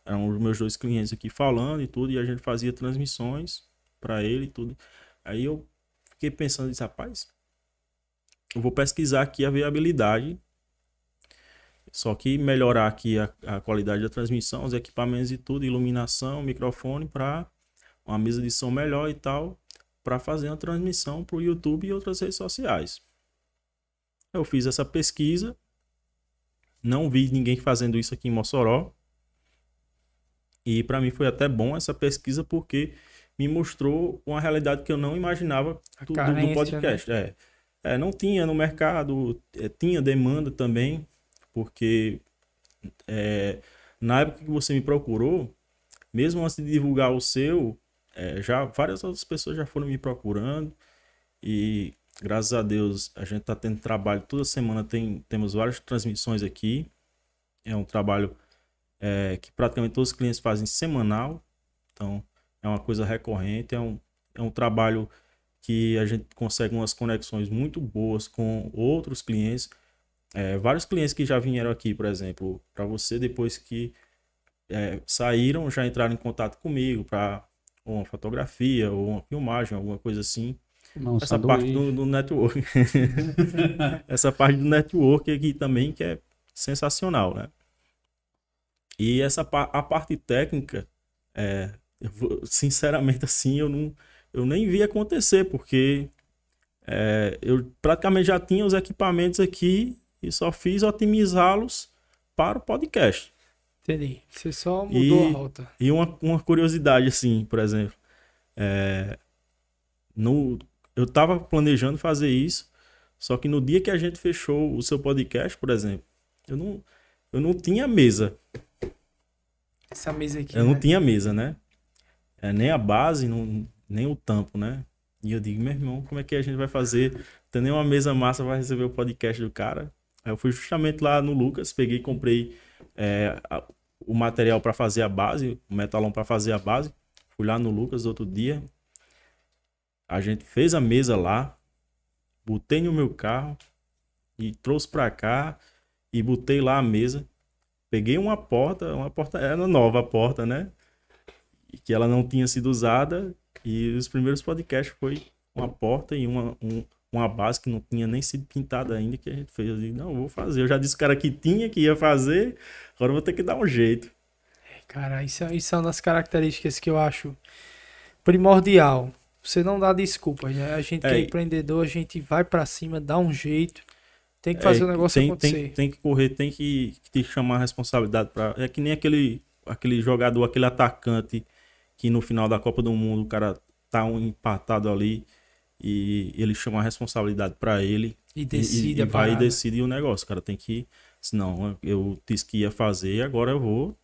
Eram os meus dois clientes aqui falando e tudo, e a gente fazia transmissões para ele e tudo. Aí eu fiquei pensando, disse, rapaz, eu vou pesquisar aqui a viabilidade, só que melhorar aqui a, a qualidade da transmissão, os equipamentos e tudo, iluminação, microfone, para uma mesa de som melhor e tal para fazer uma transmissão para o YouTube e outras redes sociais. Eu fiz essa pesquisa, não vi ninguém fazendo isso aqui em Mossoró. E para mim foi até bom essa pesquisa porque me mostrou uma realidade que eu não imaginava do, do né? podcast. É, é, não tinha no mercado, é, tinha demanda também, porque é, na época que você me procurou, mesmo antes de divulgar o seu, é, já várias outras pessoas já foram me procurando e graças a Deus a gente está tendo trabalho toda semana tem temos várias transmissões aqui é um trabalho é, que praticamente todos os clientes fazem semanal então é uma coisa recorrente é um, é um trabalho que a gente consegue umas conexões muito boas com outros clientes é, vários clientes que já vieram aqui por exemplo para você depois que é, saíram já entraram em contato comigo para ou uma fotografia, ou uma filmagem, alguma coisa assim. Não, essa parte do, do network. essa parte do network aqui também que é sensacional, né? E essa a parte técnica, é, sinceramente assim, eu não eu nem vi acontecer, porque é, eu praticamente já tinha os equipamentos aqui e só fiz otimizá-los para o podcast. Entendi. Você só mudou e, a rota. E uma, uma curiosidade, assim, por exemplo. É, no, eu estava planejando fazer isso, só que no dia que a gente fechou o seu podcast, por exemplo, eu não, eu não tinha mesa. Essa mesa aqui. Eu né? não tinha mesa, né? É, nem a base, não, nem o tampo, né? E eu digo, meu irmão, como é que a gente vai fazer? Tem nenhuma mesa massa vai receber o podcast do cara. Aí eu fui justamente lá no Lucas, peguei e comprei é, a, o material para fazer a base, o metalão para fazer a base. Fui lá no Lucas outro dia. A gente fez a mesa lá, botei no meu carro e trouxe para cá e botei lá a mesa. Peguei uma porta, uma porta era nova a porta, né? Que ela não tinha sido usada e os primeiros podcasts foi uma porta e uma, um, uma base que não tinha nem sido pintada ainda, que a gente fez. Eu não, vou fazer. Eu já disse o cara que tinha, que ia fazer, agora vou ter que dar um jeito. É, cara, isso, é, isso é uma das características que eu acho primordial. Você não dá desculpa né? A gente é, que é, é empreendedor, a gente vai para cima, dá um jeito. Tem que fazer é, o negócio tem, acontecer. Tem, tem, que correr, tem que, que chamar a responsabilidade para. É que nem aquele, aquele jogador, aquele atacante que no final da Copa do Mundo o cara tá um empatado ali e ele chama a responsabilidade para ele. E decide e, e, e vai e decide o negócio. O cara tem que. senão eu disse que ia fazer, agora eu vou.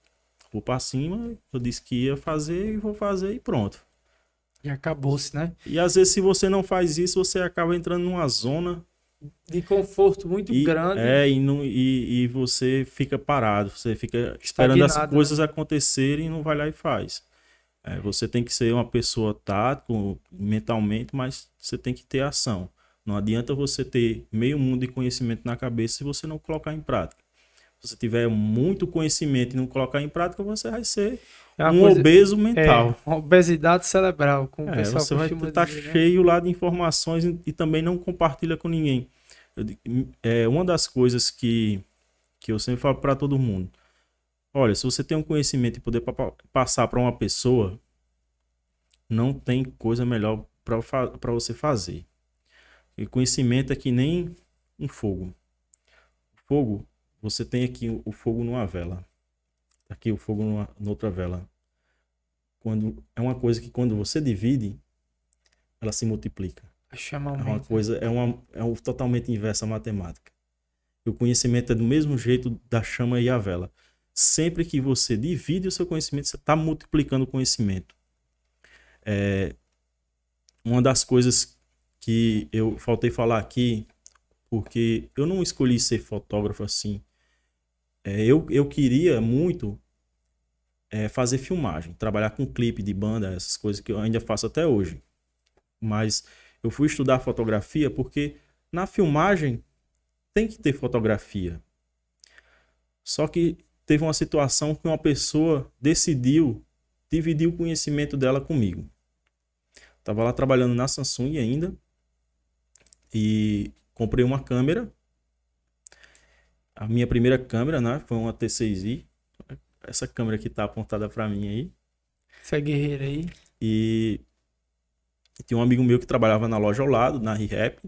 Vou para cima, eu disse que ia fazer e vou fazer e pronto. E acabou-se, né? E às vezes, se você não faz isso, você acaba entrando numa zona de conforto muito e, grande. É, e, não, e, e, você fica parado, você fica Estagnado, esperando as né? coisas né? acontecerem e não vai lá e faz. É, você tem que ser uma pessoa tático mentalmente, mas você tem que ter ação. Não adianta você ter meio mundo de conhecimento na cabeça se você não colocar em prática. Se você tiver muito conhecimento e não colocar em prática, você vai ser é um coisa, obeso é, mental. É, obesidade cerebral, como é, pessoal Você vai estar tá né? cheio lá de informações e, e, também não compartilha com ninguém. Eu, é uma das coisas que, que eu sempre falo para todo mundo. Olha, se você tem um conhecimento e poder passar para uma pessoa, não tem coisa melhor para você fazer. E conhecimento é que nem um fogo. Fogo, você tem aqui o fogo numa vela. Aqui o fogo numa, noutra vela. Quando, é uma coisa que quando você divide, ela se multiplica. Chama aumenta. é uma coisa, é uma é um totalmente inversa a matemática. E o conhecimento é do mesmo jeito da chama e a vela. Sempre que você divide o seu conhecimento, você está multiplicando o conhecimento. É, uma das coisas que eu faltei falar aqui, porque eu não escolhi ser fotógrafo assim. É, eu, eu queria muito é, fazer filmagem, trabalhar com clipe de banda, essas coisas que eu ainda faço até hoje. Mas eu fui estudar fotografia porque na filmagem tem que ter fotografia. Só que teve uma situação que uma pessoa decidiu dividir o conhecimento dela comigo. Estava lá trabalhando na Samsung ainda e comprei uma câmera. A minha primeira câmera, né, foi uma T6i. Essa câmera que está apontada para mim aí. Essa é guerreira aí. E... e tinha um amigo meu que trabalhava na loja ao lado, na ReHap.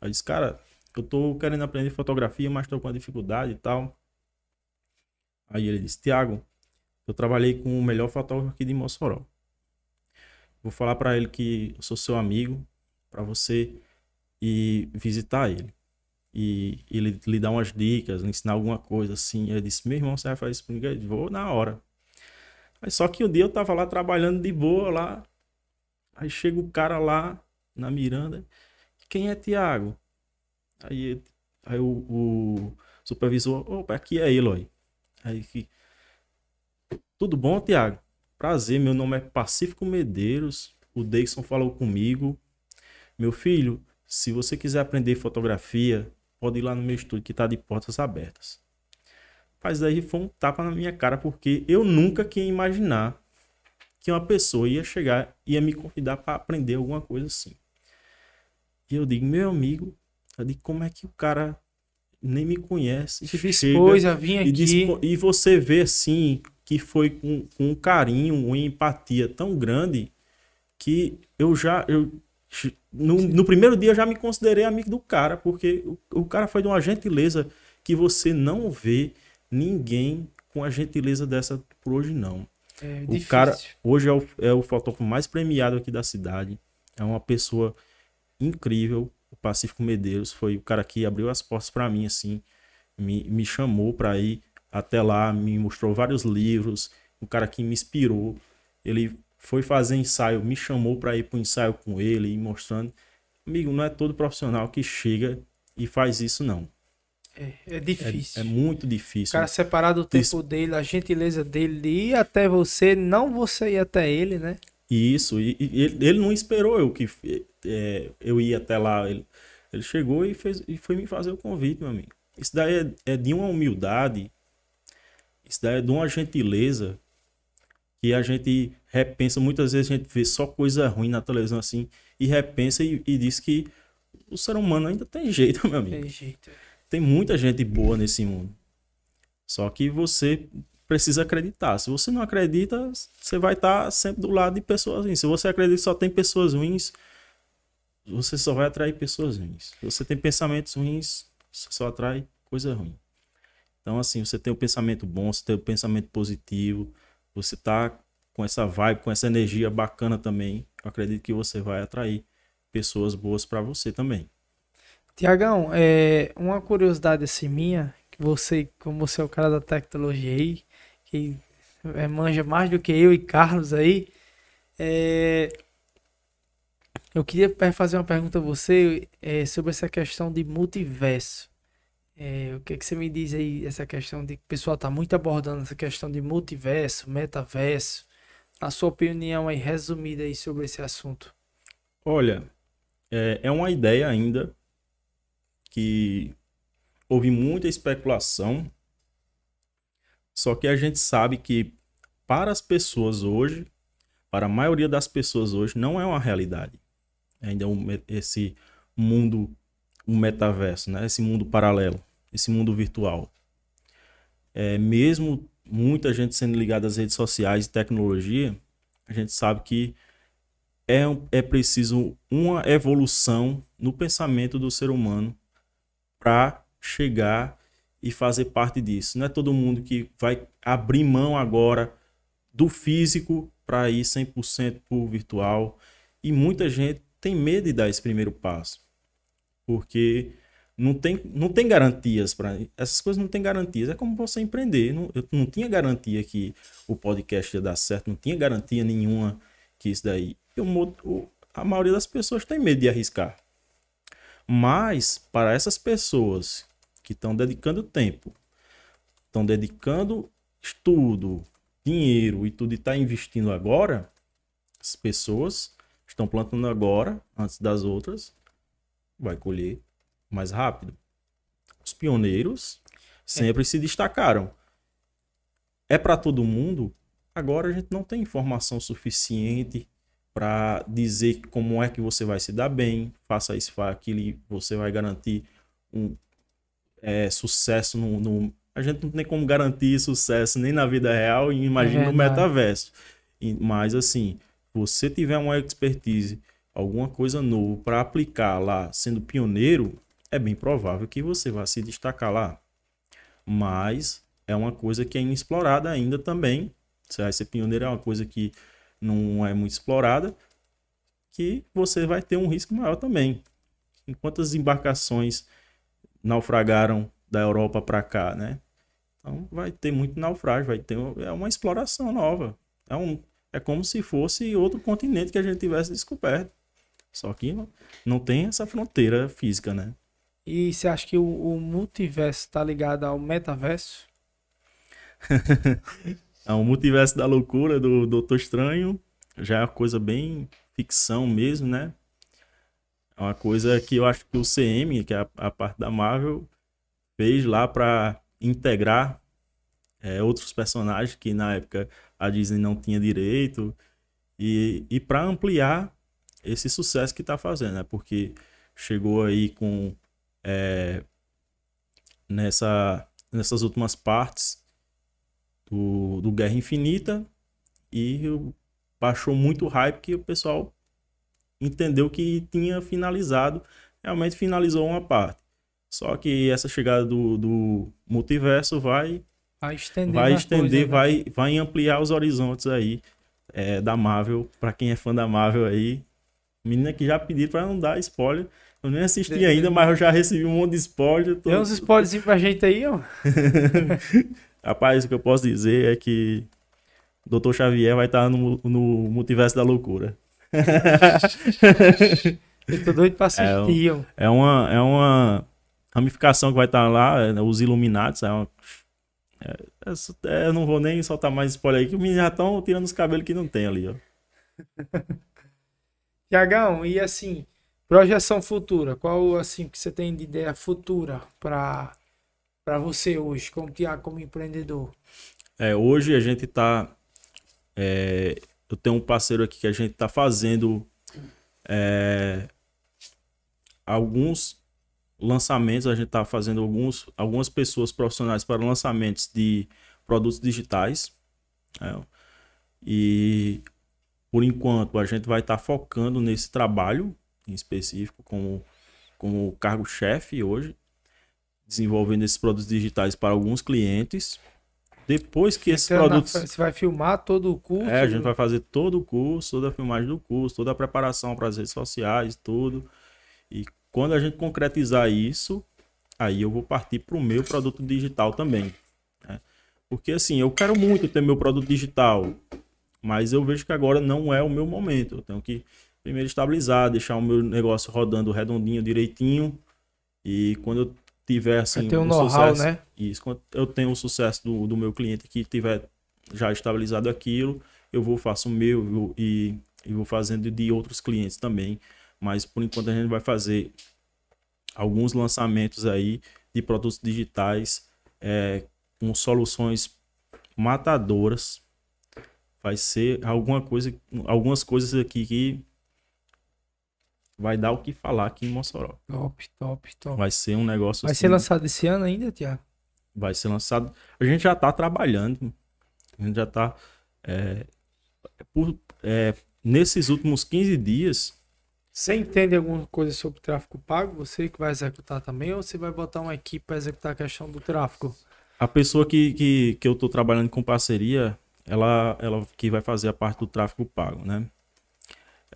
Aí disse, cara, eu tô querendo aprender fotografia, mas tô com uma dificuldade e tal. Aí ele disse: Tiago, eu trabalhei com o melhor fotógrafo aqui de Mossoró. Vou falar para ele que eu sou seu amigo, para você e visitar ele. E ele lhe dar umas dicas, lhe ensinar alguma coisa assim. Ele disse: Meu irmão, você vai fazer isso comigo? Eu Vou na hora. Aí só que um dia eu tava lá trabalhando de boa lá. Aí chega o cara lá na Miranda. Quem é Tiago? Aí, aí o, o supervisor, opa, aqui é ele, ó. Aí que. Tudo bom, Tiago? Prazer, meu nome é Pacífico Medeiros. O Dixon falou comigo. Meu filho, se você quiser aprender fotografia, pode ir lá no meu estúdio que está de portas abertas. Mas daí foi um tapa na minha cara, porque eu nunca queria imaginar que uma pessoa ia chegar e ia me convidar para aprender alguma coisa assim. E eu digo, meu amigo, eu digo, como é que o cara nem me conhece. Se dispôs a vir aqui. E, dispo... e, você vê, assim, que foi com, um carinho, uma empatia tão grande que eu já. Eu, no, no primeiro dia eu já me considerei amigo do cara, porque o, o cara foi de uma gentileza que você não vê ninguém com a gentileza dessa por hoje, não. É, o difícil. cara hoje é o, é o fotógrafo mais premiado aqui da cidade. É uma pessoa incrível, Pacífico Medeiros foi o cara que abriu as portas para mim, assim, me, me chamou para ir até lá, me mostrou vários livros, o cara que me inspirou. Ele foi fazer ensaio, me chamou para ir para o ensaio com ele, mostrando. Amigo, não é todo profissional que chega e faz isso, não. É, é, é difícil. É, é, muito difícil. O cara separar do tempo Des... dele, a gentileza dele ir até você, não você ir até ele, né? Isso, e, e ele, ele, não esperou eu que é, eu ia até lá. Ele, ele chegou e, fez, e foi me fazer o convite, meu amigo. Isso daí é, é de uma humildade, isso daí é de uma gentileza que a gente repensa. Muitas vezes a gente vê só coisa ruim na televisão assim e repensa e, e diz que o ser humano ainda tem jeito, meu amigo. Tem jeito. É. Tem muita gente boa nesse mundo. Só que você precisa acreditar. Se você não acredita, você vai estar tá sempre do lado de pessoas ruins. Se você acredita que só tem pessoas ruins, você só vai atrair pessoas ruins. Se você tem pensamentos ruins, você só atrai coisa ruim. Então, assim, você tem o um pensamento bom, você tem o um pensamento positivo, você tá com essa vibe, com essa energia bacana também. Eu acredito que você vai atrair pessoas boas para você também. Tiagão, é uma curiosidade assim minha, que você, como você é o cara da tecnologia aí, que é, manja mais do que eu e Carlos aí. É, eu queria fazer uma pergunta a você é, sobre essa questão de multiverso. É, o que, é que você me diz aí, essa questão de que o pessoal está muito abordando essa questão de multiverso, metaverso. A sua opinião aí, resumida aí sobre esse assunto. Olha, é, é uma ideia ainda que houve muita especulação só que a gente sabe que para as pessoas hoje, para a maioria das pessoas hoje, não é uma realidade. Ainda é esse mundo, o metaverso, né? Esse mundo paralelo, esse mundo virtual. É, mesmo muita gente sendo ligada às redes sociais e tecnologia, a gente sabe que é, é preciso uma evolução no pensamento do ser humano para chegar e fazer parte disso. Não é todo mundo que vai abrir mão agora do físico para ir 100% para o virtual. E muita gente tem medo de dar esse primeiro passo, porque não tem, não tem garantias para essas coisas não tem garantias é como você empreender não, eu não tinha garantia que o podcast ia dar certo não tinha garantia nenhuma que isso daí eu, a maioria das pessoas tem medo de arriscar mas para essas pessoas que estão dedicando tempo, estão dedicando estudo, dinheiro e tudo e está investindo agora, as pessoas estão plantando agora, antes das outras, vai colher mais rápido. Os pioneiros é. sempre é. se destacaram. É para todo mundo? Agora a gente não tem informação suficiente para dizer como é que você vai se dar bem, faça isso, faça aquilo, você vai garantir um é, sucesso no, no, A gente não tem como garantir sucesso nem na vida real e imagina é no metaverso. Mas, assim, você tiver uma expertise, alguma coisa nova para aplicar lá, sendo pioneiro, é bem provável que você vá se destacar lá. Mas é uma coisa que é inexplorada ainda também. Você vai ser pioneiro é uma coisa que não é muito explorada, que você vai ter um risco maior também. Enquanto as embarcações naufragaram da Europa para cá, né? Então vai ter muito naufrágio, vai ter é uma exploração nova. É, um, é como se fosse outro continente que a gente tivesse descoberto. Só que não, tem essa fronteira física, né? E você acha que o, o multiverso está ligado ao metaverso? é um multiverso da loucura do Doutor Estranho. Já é uma coisa bem ficção mesmo, né? É uma coisa que eu acho que o CM, que é a, a parte da Marvel, fez lá para integrar é, outros personagens que na época a Disney não tinha direito e, e para ampliar esse sucesso que está fazendo, né? Porque chegou aí com é, nessa, nessas últimas partes do, do Guerra Infinita e baixou muito o hype que o pessoal entendeu que tinha finalizado, realmente finalizou uma parte. Só que essa chegada do, do multiverso vai vai estender, vai, estender, né? vai, né? vai ampliar os horizontes aí é, da Marvel, para quem é fã da Marvel aí. Menina que já pediu para não dar spoiler. Eu nem assisti ainda, mas eu já recebi um monte de spoiler. Tô... Tem uns spoilers pra gente aí, ó. Rapaz, o que eu posso dizer é que Dr. Xavier vai estar no, no multiverso da loucura. Eu tô doido pra assistir. É, um, é, uma, é uma ramificação que vai estar tá lá, né, os iluminados. é é, é, é, eu não vou nem soltar mais spoiler aí, que os meninos já estão tirando os cabelos que não tem ali, ó. Tiagão, e assim, projeção futura, qual assim que você tem de ideia futura para para você hoje, como Tiago, como empreendedor? É, hoje a gente está é, eu tenho um parceiro aqui que a gente tá fazendo é, alguns lançamentos, a gente tá fazendo alguns, algumas pessoas profissionais para lançamentos de produtos digitais. É, e por enquanto a gente vai estar tá focando nesse trabalho em específico como, como cargo-chefe hoje, desenvolvendo esses produtos digitais para alguns clientes. Depois que esse produto produtos. Na... Você vai filmar todo o curso? É, a gente vai fazer todo o curso, toda a filmagem do curso, toda a preparação para as redes sociais, tudo. E quando a gente concretizar isso, aí eu vou partir para o meu produto digital também. Né? Porque assim, eu quero muito ter meu produto digital, mas eu vejo que agora não é o meu momento. Eu tenho que primeiro estabilizar, deixar o meu negócio rodando redondinho, direitinho. E quando eu tiver assim um, um sucesso, né? Isso, quando eu tenho um sucesso do, do meu cliente que tiver já estabilizado aquilo, eu vou faço o meu vou, e, e vou fazendo de outros clientes também. Mas por enquanto a gente vai fazer alguns lançamentos aí de produtos digitais é, com soluções matadoras. Vai ser alguma coisa, algumas coisas aqui que vai dar o que falar aqui em Mossoró. Top, top, top. Vai ser um negócio Vai assim, ser lançado esse ano ainda, Tiago? Vai ser lançado. A gente já tá trabalhando. A gente já tá. É, por, é, nesses últimos 15 dias. Você entende alguma coisa sobre tráfego pago? Você que vai executar também ou você vai botar uma equipe para executar a questão do tráfego? A pessoa que, que, que eu tô trabalhando com parceria, ela, ela que vai fazer a parte do tráfego pago, né?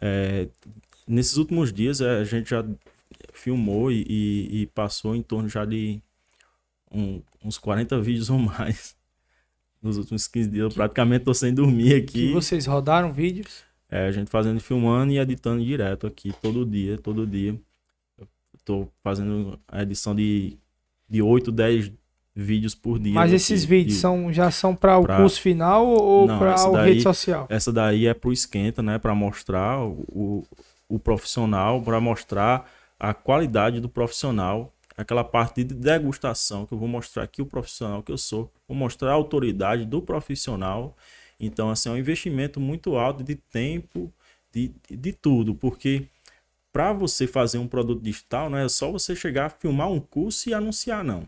É, Nesses últimos dias, é, a gente já filmou e, e, e passou em torno já de um, uns 40 vídeos ou mais. Nos últimos 15 dias, eu praticamente tô sem dormir aqui. E vocês rodaram vídeos? É, a gente fazendo, filmando e editando direto aqui, todo dia, todo dia. Eu tô fazendo a edição de, de 8, 10 vídeos por dia. Mas esses vídeos de, são, já são para o curso final ou para a rede social? Essa daí é pro esquenta, né? Para mostrar o, o profissional, para mostrar a qualidade do profissional, aquela parte de degustação que eu vou mostrar aqui o profissional que eu sou, vou mostrar a autoridade do profissional. Então, assim, é um investimento muito alto de tempo, de, de tudo, porque para você fazer um produto digital, não é só você chegar, a filmar um curso e anunciar, não.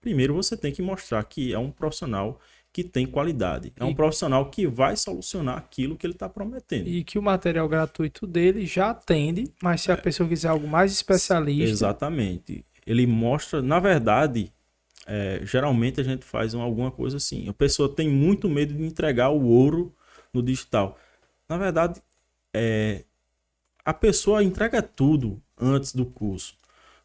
Primeiro você tem que mostrar que é um profissional que tem qualidade. É um profissional que vai solucionar aquilo que ele está prometendo. E que o material gratuito dele já atende, mas se é. a pessoa quiser algo mais especialista. Exatamente. Ele mostra, na verdade, é, geralmente a gente faz alguma coisa assim. A pessoa tem muito medo de entregar o ouro no digital. Na verdade, é, a pessoa entrega tudo antes do curso.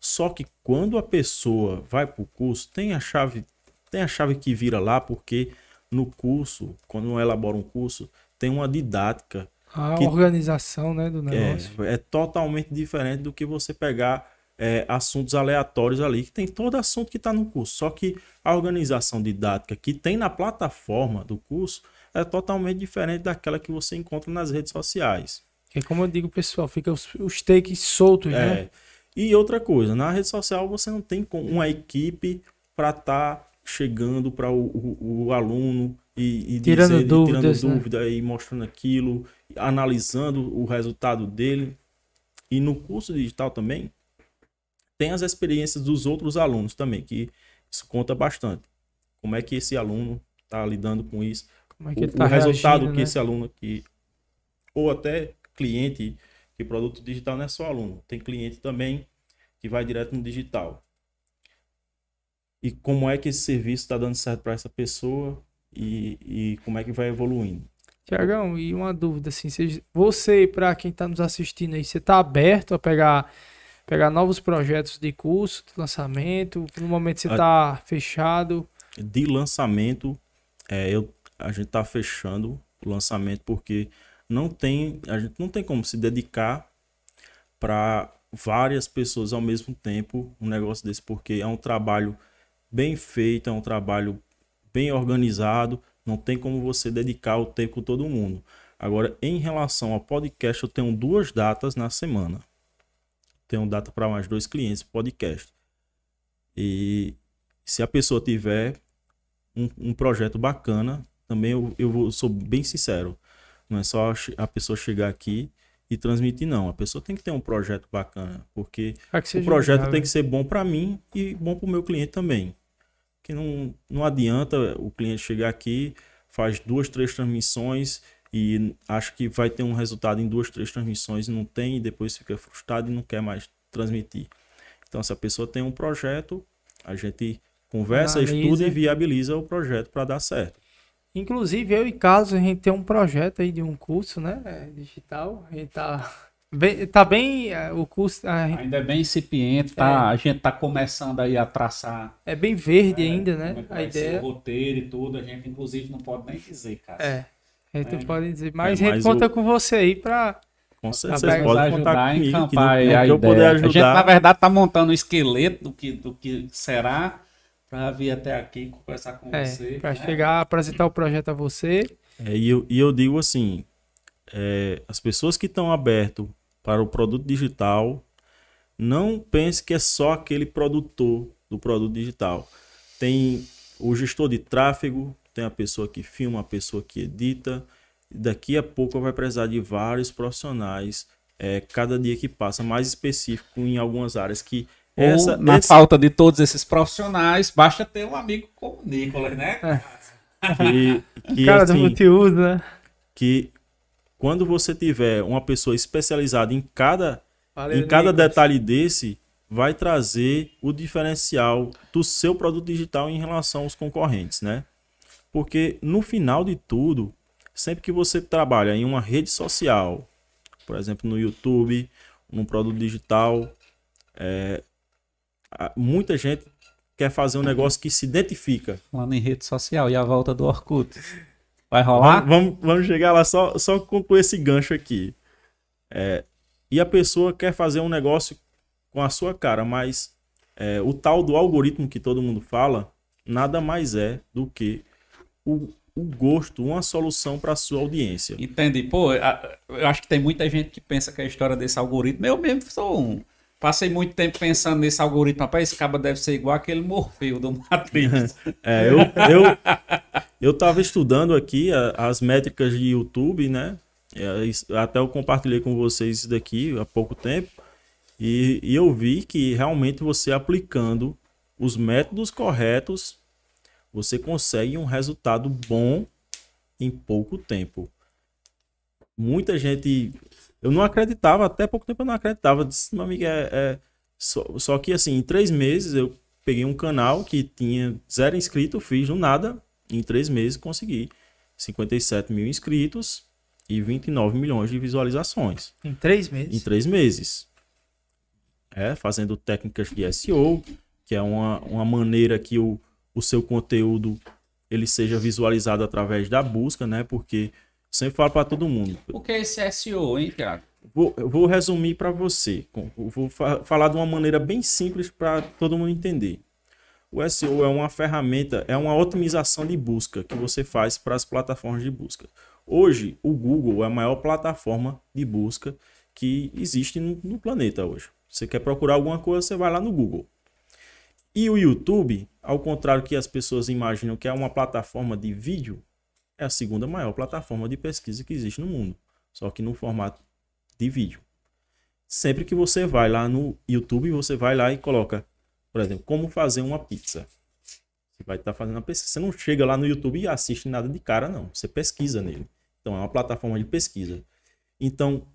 Só que quando a pessoa vai para o curso, tem a chave, tem a chave que vira lá porque no curso, quando eu elaboro um curso, tem uma didática. A que, organização né, do é, negócio. É, é totalmente diferente do que você pegar é, assuntos aleatórios ali, que tem todo assunto que está no curso. Só que a organização didática que tem na plataforma do curso é totalmente diferente daquela que você encontra nas redes sociais. É como eu digo, pessoal, fica os, os takes soltos, é. né? E outra coisa, na rede social você não tem uma equipe para estar tá chegando para o, o, o, aluno e, e tirando, dúvidas, tirando né? dúvida né? e mostrando aquilo, analisando o resultado dele. E no curso digital também tem as experiências dos outros alunos também, que isso conta bastante. Como é que esse aluno está lidando com isso? Como é que o, tá o resultado que né? esse aluno que ou até cliente, que produto digital não é só aluno, tem cliente também que vai direto no digital e como é que esse serviço está dando certo para essa pessoa e, e como é que vai evoluindo. Tiagão, e uma dúvida assim, você, para quem está nos assistindo aí, você está aberto a pegar pegar novos projetos de curso, de lançamento? No momento você está fechado? De lançamento, é, eu, a gente está fechando o lançamento porque não tem, a gente não tem como se dedicar para várias pessoas ao mesmo tempo um negócio desse, porque é um trabalho bem feito, é um trabalho bem organizado, não tem como você dedicar o tempo com todo mundo. Agora, em relação ao podcast, eu tenho duas datas na semana. Tenho data para mais dois clientes podcast. E se a pessoa tiver um, um projeto bacana, também eu, eu vou, sou bem sincero. Não é só a pessoa chegar aqui e transmitir, não. A pessoa tem que ter um projeto bacana, porque ah, o projeto tem que ser bom para mim e bom para o meu cliente também que não, não adianta o cliente chegar aqui, faz duas, três transmissões e acha que vai ter um resultado em duas, três transmissões e não tem, e depois fica frustrado e não quer mais transmitir. Então, se a pessoa tem um projeto, a gente conversa, Analisa. estuda e viabiliza o projeto para dar certo. Inclusive, eu e Carlos, a gente tem um projeto aí de um curso, né? Digital. A gente está Bem, tá bem eh, o curso. A... Ainda é bem incipiente, tá? É. A gente tá começando aí a traçar. É bem verde né, ainda, né? É a ideia. O roteiro e tudo, a gente inclusive não pode nem dizer, cara. É. A gente não é. pode dizer, mas, é, a gente conta com você aí pra. Com certeza, vocês podem contar comigo, encampar que, a que eu puder ajudar. A gente, na verdade, tá montando um esqueleto do que, do que será para vir até aqui conversar com é, você. Para né? chegar, apresentar o projeto a você. É, e, eu, e eu digo assim, é, as pessoas que estão abertas para o produto digital, não pense que é só aquele produtor do produto digital. Tem o gestor de tráfego, tem a pessoa que filma, a pessoa que edita. Daqui a pouco vai precisar de vários profissionais, é, cada dia que passa, mais específico em algumas áreas que ou, essa, na esse... falta de todos esses profissionais, basta ter um amigo como o Nicolas, né? É. Que, que, Cara assim, do multiuso, né? Que quando você tiver uma pessoa especializada em cada, em cada detalhe desse, vai trazer o diferencial do seu produto digital em relação aos concorrentes, né? Porque no final de tudo, sempre que você trabalha em uma rede social, por exemplo, no YouTube, num produto digital, é, muita gente quer fazer um negócio que se identifica. Lá em rede social e a volta do Orkut. Vai rolar? Vamos, vamos, chegar lá, só, só esse gancho aqui. É, e a pessoa quer fazer um negócio com a sua cara, mas é, o tal do algoritmo que todo mundo fala nada mais é do que o, o gosto, uma solução para a sua audiência. Entendi. Pô, eu acho que tem muita gente que pensa que a história desse algoritmo. Eu mesmo sou um. Passei muito tempo pensando nesse algoritmo. Rapaz, esse cabo deve ser igual aquele Morfeu do Matrix. É, eu, eu, eu estava estudando aqui a, as métricas de YouTube, né? É, até eu compartilhei com vocês isso daqui há pouco tempo. E, e eu vi que realmente você aplicando os métodos corretos, você consegue um resultado bom em pouco tempo. Muita gente. Eu não acreditava, até pouco tempo eu não acreditava. Disse, meu amigo, é, é só, só, que assim, em três meses eu peguei um canal que tinha zero inscrito, fiz do nada em três meses consegui 57 mil inscritos e 29 milhões de visualizações. Em três meses? Em três meses. É, fazendo técnicas de SEO, que é uma, uma maneira que o, o seu conteúdo ele seja visualizado através da busca, né? Porque sempre falo para todo mundo. O que é esse SEO, hein, Thiago? Vou, vou resumir para você. Vou fa falar de uma maneira bem simples para todo mundo entender. O SEO é uma ferramenta, é uma otimização de busca que você faz para as plataformas de busca. Hoje, o Google é a maior plataforma de busca que existe no, no planeta hoje. Você quer procurar alguma coisa, você vai lá no Google. E o YouTube, ao contrário que as pessoas imaginam que é uma plataforma de vídeo, é a segunda maior plataforma de pesquisa que existe no mundo, só que no formato de vídeo. Sempre que você vai lá no YouTube, você vai lá e coloca por exemplo, como fazer uma pizza. Você vai estar tá fazendo a pesquisa. Você não chega lá no YouTube e assiste nada de cara, não. Você pesquisa nele. Então, é uma plataforma de pesquisa. Então,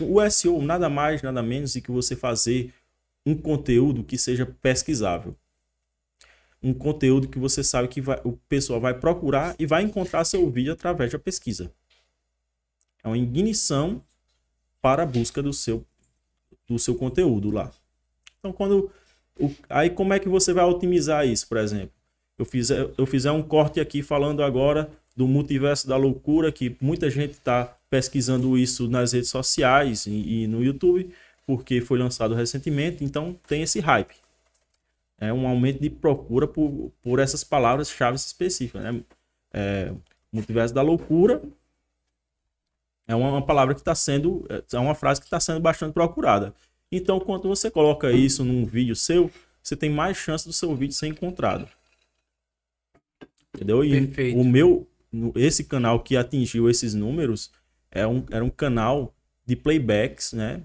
o SEO nada mais, nada menos do que você fazer um conteúdo que seja pesquisável. Um conteúdo que você sabe que vai, o pessoal vai procurar e vai encontrar seu vídeo através da pesquisa. É uma ignição para a busca do seu, do seu conteúdo lá. Então, quando o, aí como é que você vai otimizar isso, por exemplo? Eu fizer, eu fizer um corte aqui falando agora do multiverso da loucura, que muita gente está pesquisando isso nas redes sociais e, e no YouTube, porque foi lançado recentemente, então tem esse hype. É um aumento de procura por, por essas palavras-chave específicas. Né? É, multiverso da loucura é uma, uma palavra que está sendo, é, é uma frase que está sendo bastante procurada. Então, quando você coloca isso num vídeo seu, você tem mais chance do seu vídeo ser encontrado. Entendeu? E Perfeito. o meu, esse canal que atingiu esses números é um, era um canal de playbacks, né?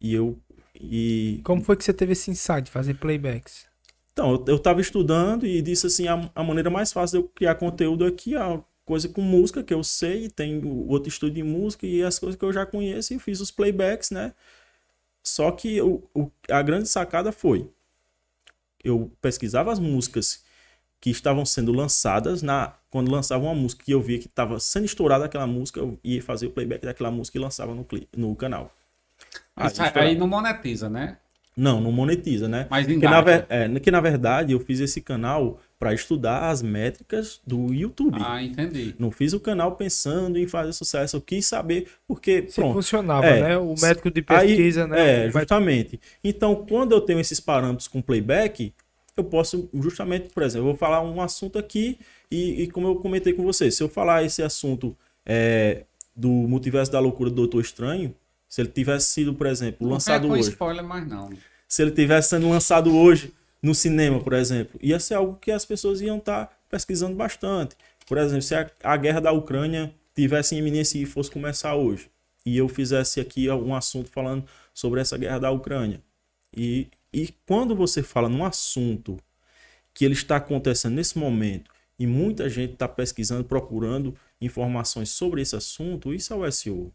E eu. E... Como foi que você teve esse insight de fazer playbacks? Então, eu estava estudando e disse assim: a, a, maneira mais fácil de eu criar conteúdo aqui é coisa com música que eu sei, tem outro estudo de música e as coisas que eu já conheço e fiz os playbacks, né? Só que o, o, a grande sacada foi: eu pesquisava as músicas que estavam sendo lançadas na quando lançavam uma música e eu via que estava sendo estourada aquela música, eu ia fazer o playback daquela música e lançava no, no canal. Aí, Isso aí não monetiza, né? Não, não monetiza, né? Mas que na, ver... é, que na verdade eu fiz esse canal para estudar as métricas do YouTube. Ah, entendi. Não fiz o canal pensando em fazer sucesso, eu quis saber porque Se pronto, funcionava, é, né? O métrico de pesquisa, aí, né? É, justamente. Então, quando eu tenho esses parâmetros com playback, eu posso justamente, por exemplo, eu vou falar um assunto aqui e, e como eu comentei com vocês, se eu falar esse assunto é, do multiverso da loucura do Doutor Estranho, se ele tivesse sido, por exemplo, lançado não hoje. Não spoiler mais não. Se ele tivesse sendo lançado hoje, no cinema, por exemplo, ia ser algo que as pessoas iam estar tá pesquisando bastante. Por exemplo, se a, a guerra da Ucrânia tivesse em iminência e fosse começar hoje, e eu fizesse aqui algum assunto falando sobre essa guerra da Ucrânia. E, e quando você fala num assunto que ele está acontecendo nesse momento e muita gente está pesquisando, procurando informações sobre esse assunto, isso é o SEO.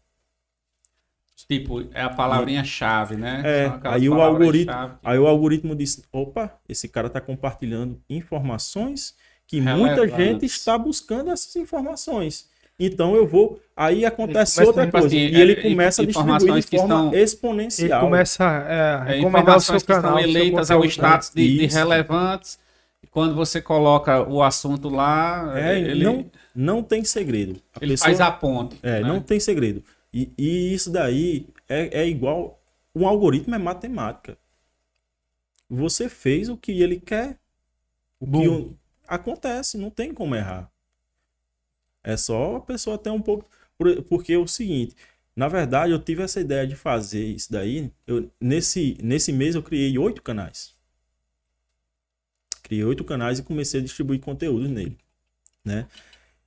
Tipo, é a palavrinha-chave, né? É, aí, o algoritmo, aí o algoritmo diz: opa, esse cara está compartilhando informações que Relevantes. muita gente está buscando essas informações. Então eu vou. Aí acontece outra coisa. Assim, e ele começa a distribuir de forma estão, exponencial. Ele começa a é, é, o seu canal. estão eleitas ao status de, de, relevantes. Quando você coloca o assunto lá. É, ele não, não tem segredo. A ele pessoa, faz a ponte. É, né? não tem segredo. E, e isso daí é, é igual. Um algoritmo é matemática. Você fez o que ele quer. O que acontece, não tem como errar. É só a pessoa ter um pouco. Porque é o seguinte, na verdade, eu tive essa ideia de fazer isso daí. Eu, nesse, nesse mês eu criei oito canais. Criei oito canais e comecei a distribuir conteúdo nele. Né?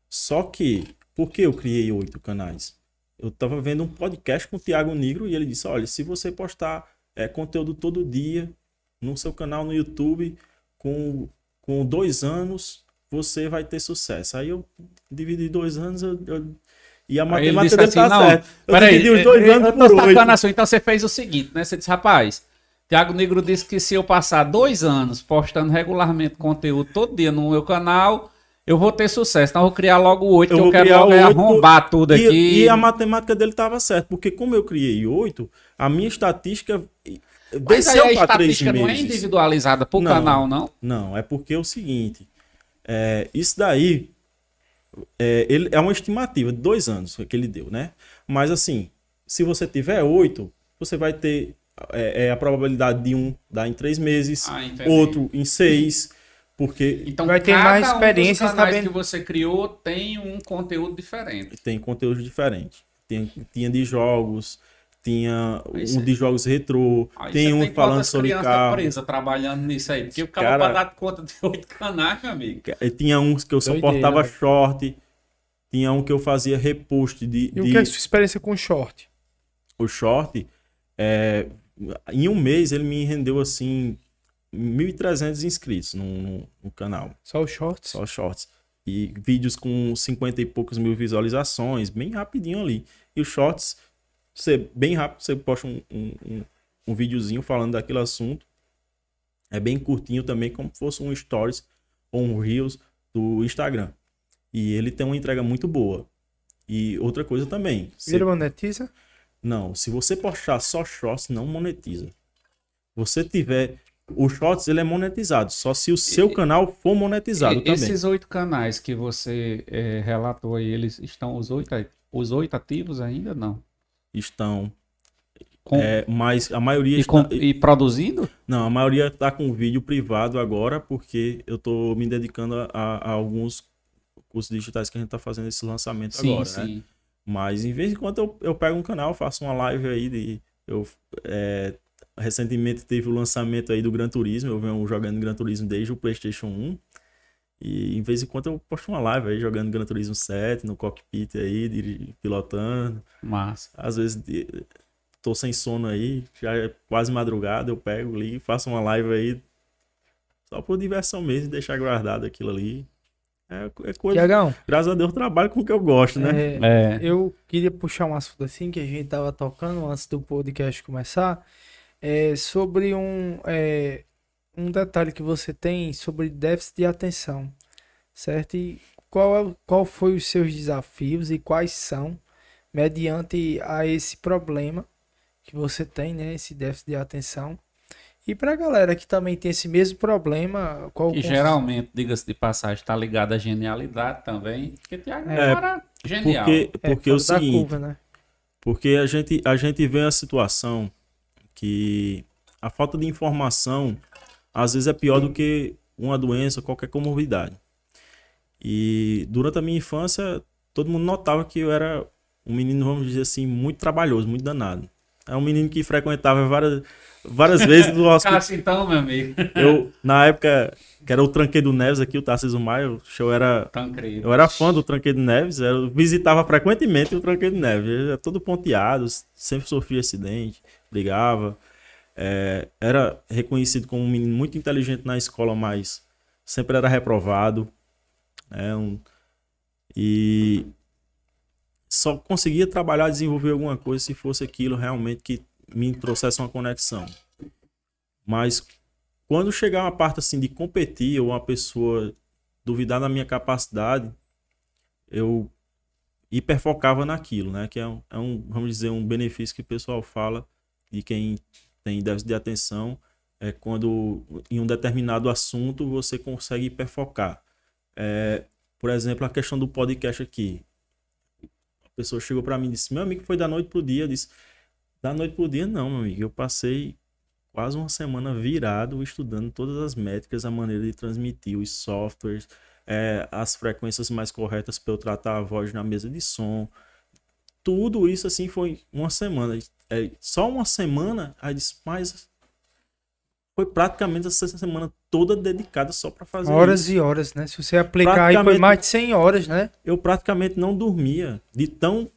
Só que, por que eu criei oito canais? Eu estava vendo um podcast com o Tiago Negro e ele disse: olha, se você postar é, conteúdo todo dia no seu canal no YouTube com, com dois anos, você vai ter sucesso. Aí eu dividi dois anos, eu, eu... E a matemática está assim, tá certa. Peraí, os eh, dois eu, eh, anos eu por Nação. Então você fez o seguinte, né? Você disse, rapaz, Tiago Negro disse que se eu passar dois anos postando regularmente conteúdo todo dia no meu canal, eu vou ter sucesso. Então eu vou criar logo oito, eu, que eu quero logo 8, é arrombar tudo e, aqui. E a matemática dele estava certa, porque como eu criei oito, a minha estatística desceu para três meses. A estatística não é individualizada por canal, não? Não, é porque é o seguinte, é, isso daí é, ele, é uma estimativa de dois anos que ele deu, né? Mas assim, se você tiver oito, você vai ter é, é, a probabilidade de um dar em três meses, ah, outro em seis porque então, vai ter mais experiências um também. que você criou tem um conteúdo diferente. Tem conteúdo diferente. Tem, tinha de jogos, tinha aí um de jogos retrô, aí tem um tem falando sobre carro. presa trabalhando nisso aí, porque o cara pra dar conta de oito canais, meu amigo. Tinha uns que eu Doideira, suportava short, tinha um que eu fazia repost de... E de... o que é a sua experiência com short? O short, é... em um mês ele me rendeu assim 1.300 inscritos no, no, no, canal. Só os shorts? Só os shorts. E vídeos com 50 e poucos mil visualizações, bem rapidinho ali. E os shorts, você, bem rápido, você posta um, um, um videozinho falando daquele assunto. É bem curtinho também, como se fosse um stories ou um reels do Instagram. E ele tem uma entrega muito boa. E outra coisa também. Você... Ele monetiza? Não, se você postar só shorts, não monetiza. Você tiver o Shorts ele é monetizado, só se o seu e, canal for monetizado e, também. Esses oito canais que você é, relatou aí, eles estão os oito, os oito ativos ainda não? Estão. Com... É, mas a maioria e, está... com... e produzindo? Não, a maioria está com vídeo privado agora, porque eu estou me dedicando a, a, alguns cursos digitais que a gente está fazendo esse lançamento sim, agora, né? sim. né? Mas em vez em quando eu, eu pego um canal, faço uma live aí de eu é, recentemente teve o lançamento aí do Gran Turismo, eu venho jogando Gran Turismo desde o PlayStation 1. E em vez em quando eu posto uma live aí jogando Gran Turismo 7 no cockpit aí, pilotando. Massa. Às vezes tô sem sono aí, já é quase madrugada, eu pego, ali e faço uma live aí só por diversão mesmo, deixar guardado aquilo ali. É, é coisa. Tiagão, graças a Deus trabalho com o que eu gosto, né? É, é. Eu queria puxar um assunto assim que a gente tava tocando antes do podcast começar é, sobre um, é, um detalhe que você tem sobre déficit de atenção, certo? E qual, é, qual foi os seus desafios e quais são mediante a esse problema que você tem, né? Esse déficit de atenção. E para a galera que também tem esse mesmo problema, qual que geralmente, diga-se de passagem, está ligado à genialidade também, porque agora é, genial. Porque, porque é, é o seguinte, curva, né? porque a gente a gente vê a situação que a falta de informação às vezes é pior do que uma doença, qualquer comorbidade. E durante a minha infância, todo mundo notava que eu era um menino, vamos dizer assim, muito trabalhoso, muito danado. É um menino que frequentava várias, várias vezes no hospital. Caixa então, assim, meu amigo. Eu, na época, que era o Tranquedo Neves aqui, o Tarcísio Maia, eu era, Tancredo. eu era fã do Tranquedo Neves, eu visitava frequentemente o Tranquedo Neves. era é todo ponteado, sempre sofria acidente, brigava. É, era reconhecido como um menino muito inteligente na escola, mas sempre era reprovado. Né? Um, e só conseguia trabalhar, desenvolver alguma coisa se fosse aquilo realmente que me trouxesse uma conexão. Mas quando chegar uma parte assim de competir ou uma pessoa duvidar da minha capacidade, eu hiperfocava naquilo, né? Que é um, é um vamos dizer, um benefício que o pessoal fala de quem tem déficit de atenção é quando em um determinado assunto você consegue hiperfocar. É, por exemplo, a questão do podcast aqui. A pessoa chegou para mim e disse: Meu amigo, foi da noite pro dia. Eu disse: Da noite pro dia, não, meu amigo. Eu passei quase uma semana virado estudando todas as métricas, a maneira de transmitir os softwares, é, as frequências mais corretas para eu tratar a voz na mesa de som. Tudo isso assim foi uma semana é, só uma semana, aí disse, mas foi praticamente essa semana toda dedicada só para fazer Horas isso. e horas, né? Se você aplicar aí foi mais de 100 horas, né? Eu praticamente não dormia de tão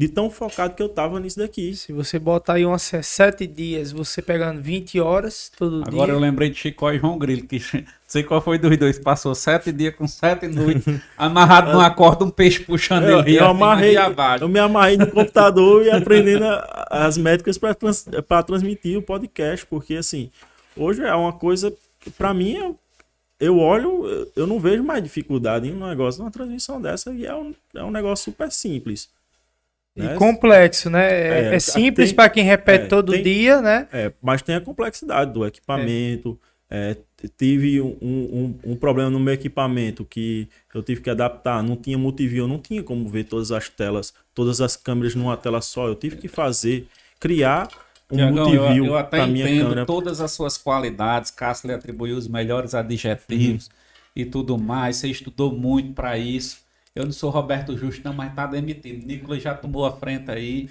de tão focado que eu tava nisso daqui. Se você botar aí umas sete dias, você pegando 20 horas todo Agora dia. Agora eu lembrei de Chico e João Grilo, que sei qual foi dos dois, passou sete dias com sete noites, amarrado é. numa corda, um peixe puxando ele. Eu, assim, amarrei, eu me amarrei no computador e aprendendo a, as métricas para trans, transmitir o podcast, porque assim, hoje é uma coisa, para mim, eu, eu olho, eu não vejo mais dificuldade em um negócio, numa transmissão dessa, e é um, é um negócio super simples né? E complexo, né? É, é, é simples para quem repete é, todo tem, dia, né? É, mas tem a complexidade do equipamento. É. tive um, um, um, problema no meu equipamento que eu tive que adaptar. Não tinha multiview, não tinha como ver todas as telas, todas as câmeras numa tela só. Eu tive que fazer, criar um Tiagão, multiview eu, eu até minha entendo câmera. todas as suas qualidades. Cássio lhe atribuiu os melhores adjetivos uhum. e tudo mais. Você estudou muito para isso eu não sou Roberto Justo, não, mas tá demitido. Nicolas já tomou a frente aí.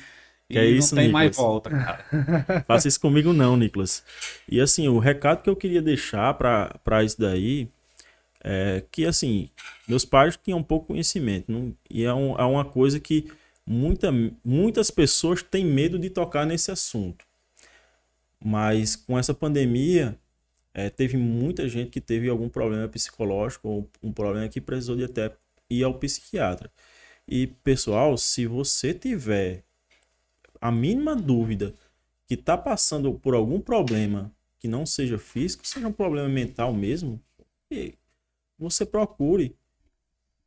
Que e é isso, não tem Nicolas. mais volta, cara. Faça isso comigo, não, Nicolas. E assim, o recado que eu queria deixar para isso daí é que, assim, meus pais tinham pouco conhecimento. Não, e é, um, é uma coisa que muita, muitas pessoas têm medo de tocar nesse assunto. Mas com essa pandemia, é, teve muita gente que teve algum problema psicológico ou um problema que precisou de até e ao psiquiatra. E pessoal, se você tiver a mínima dúvida que está passando por algum problema que não seja físico, seja um problema mental mesmo, você procure.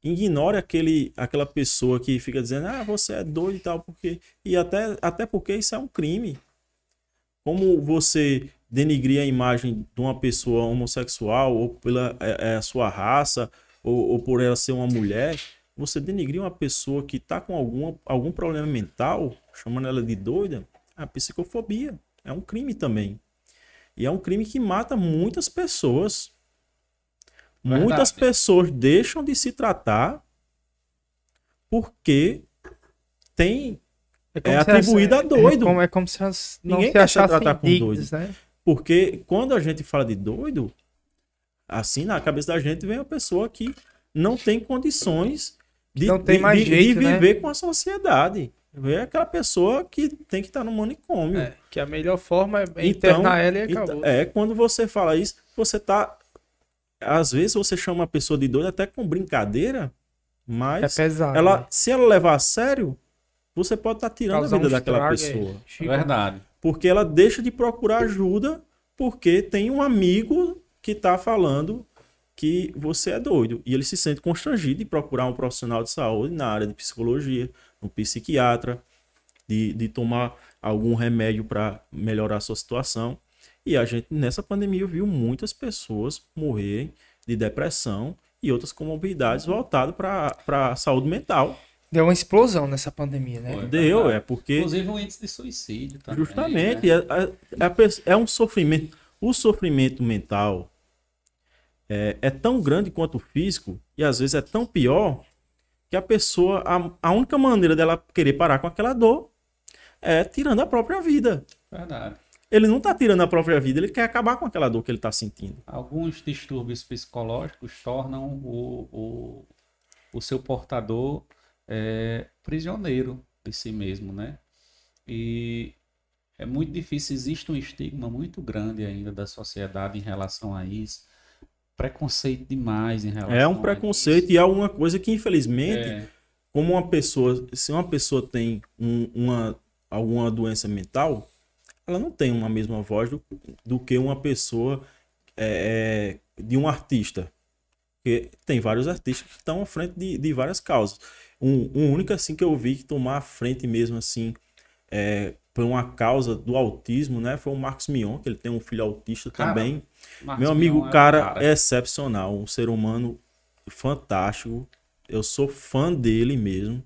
Ignore aquele, aquela pessoa que fica dizendo, ah, você é doido e tal, porque. E até, até porque isso é um crime. Como você denigrir a imagem de uma pessoa homossexual ou pela é, é, sua raça ou, ou por ela ser uma mulher, você denigrir uma pessoa que está com alguma, algum problema mental, chamando ela de doida, a psicofobia é um crime também. E é um crime que mata muitas pessoas. Verdade. Muitas pessoas deixam de se tratar porque tem é, é elas, a é doido. É como, é como se elas não Ninguém se achassem tratar com doido. Né? Porque quando a gente fala de doido, Assim, na cabeça da gente vem uma pessoa que não tem condições de, não tem mais de, jeito, de né? viver né? com a sociedade. vem aquela pessoa que tem que estar no manicômio. É, que a melhor forma é então, internar então, ela e então, acabou. É, quando você fala isso, você tá. Às vezes você chama a pessoa de doida até com brincadeira, mas. É pesado. Ela, né? Se ela levar a sério, você pode estar tá tirando Causar a vida um daquela pessoa. É. é verdade. Porque ela deixa de procurar ajuda porque tem um amigo que está falando que você é doido. E ele se sente constrangido de procurar um profissional de saúde na área de psicologia, um psiquiatra, de, de tomar algum remédio para melhorar a sua situação. E a gente, nessa pandemia, viu muitas pessoas morrerem de depressão e outras comorbidades voltadas para a saúde mental. Deu uma explosão nessa pandemia, né? Foi, Deu, é porque. Inclusive um índice de suicídio também. Justamente, né? é, é, é, é um sofrimento. O sofrimento mental é, é tão grande quanto o físico e às vezes é tão pior que a pessoa, a, a única maneira dela querer parar com aquela dor é tirando a própria vida. Verdade. Ele não está tirando a própria vida, ele quer acabar com aquela dor que ele está sentindo. Alguns distúrbios psicológicos tornam o, o, o seu portador é, prisioneiro de si mesmo, né? E é muito difícil, existe um estigma muito grande ainda da sociedade em relação a isso preconceito demais em relação É um preconceito e é uma coisa que, infelizmente, é. como uma pessoa, se uma pessoa tem um, uma, alguma doença mental, ela não tem uma mesma voz do, do que uma pessoa é, é, de um artista. Porque tem vários artistas que estão à frente de, de várias causas. Um, um único assim que eu vi que tomar a frente mesmo assim é, por uma causa do autismo, né? Foi o Marcos Mion, que ele tem um filho autista também. Marcos Meu amigo, é cara, cara, é excepcional, um ser humano fantástico. Eu sou fã dele mesmo.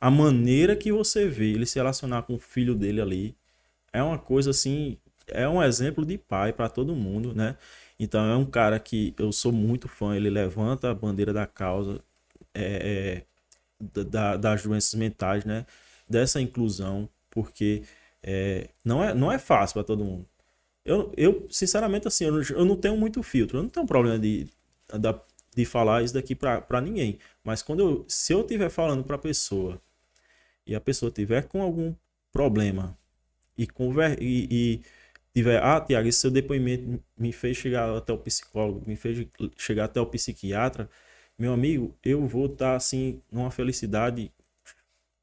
A maneira que você vê ele se relacionar com o filho dele ali é uma coisa assim, é um exemplo de pai para todo mundo, né? Então é um cara que eu sou muito fã. Ele levanta a bandeira da causa é, é, da, das doenças mentais, né? Dessa inclusão, porque é, não, é, não é fácil para todo mundo. Eu, eu sinceramente, assim, eu não, eu não tenho muito filtro. Eu não tenho problema de, de falar isso daqui para ninguém. Mas quando eu, se eu estiver falando para a pessoa e a pessoa tiver com algum problema e, conver, e, e tiver, ah, Tiago, esse seu depoimento me fez chegar até o psicólogo, me fez chegar até o psiquiatra, meu amigo, eu vou estar tá, assim numa felicidade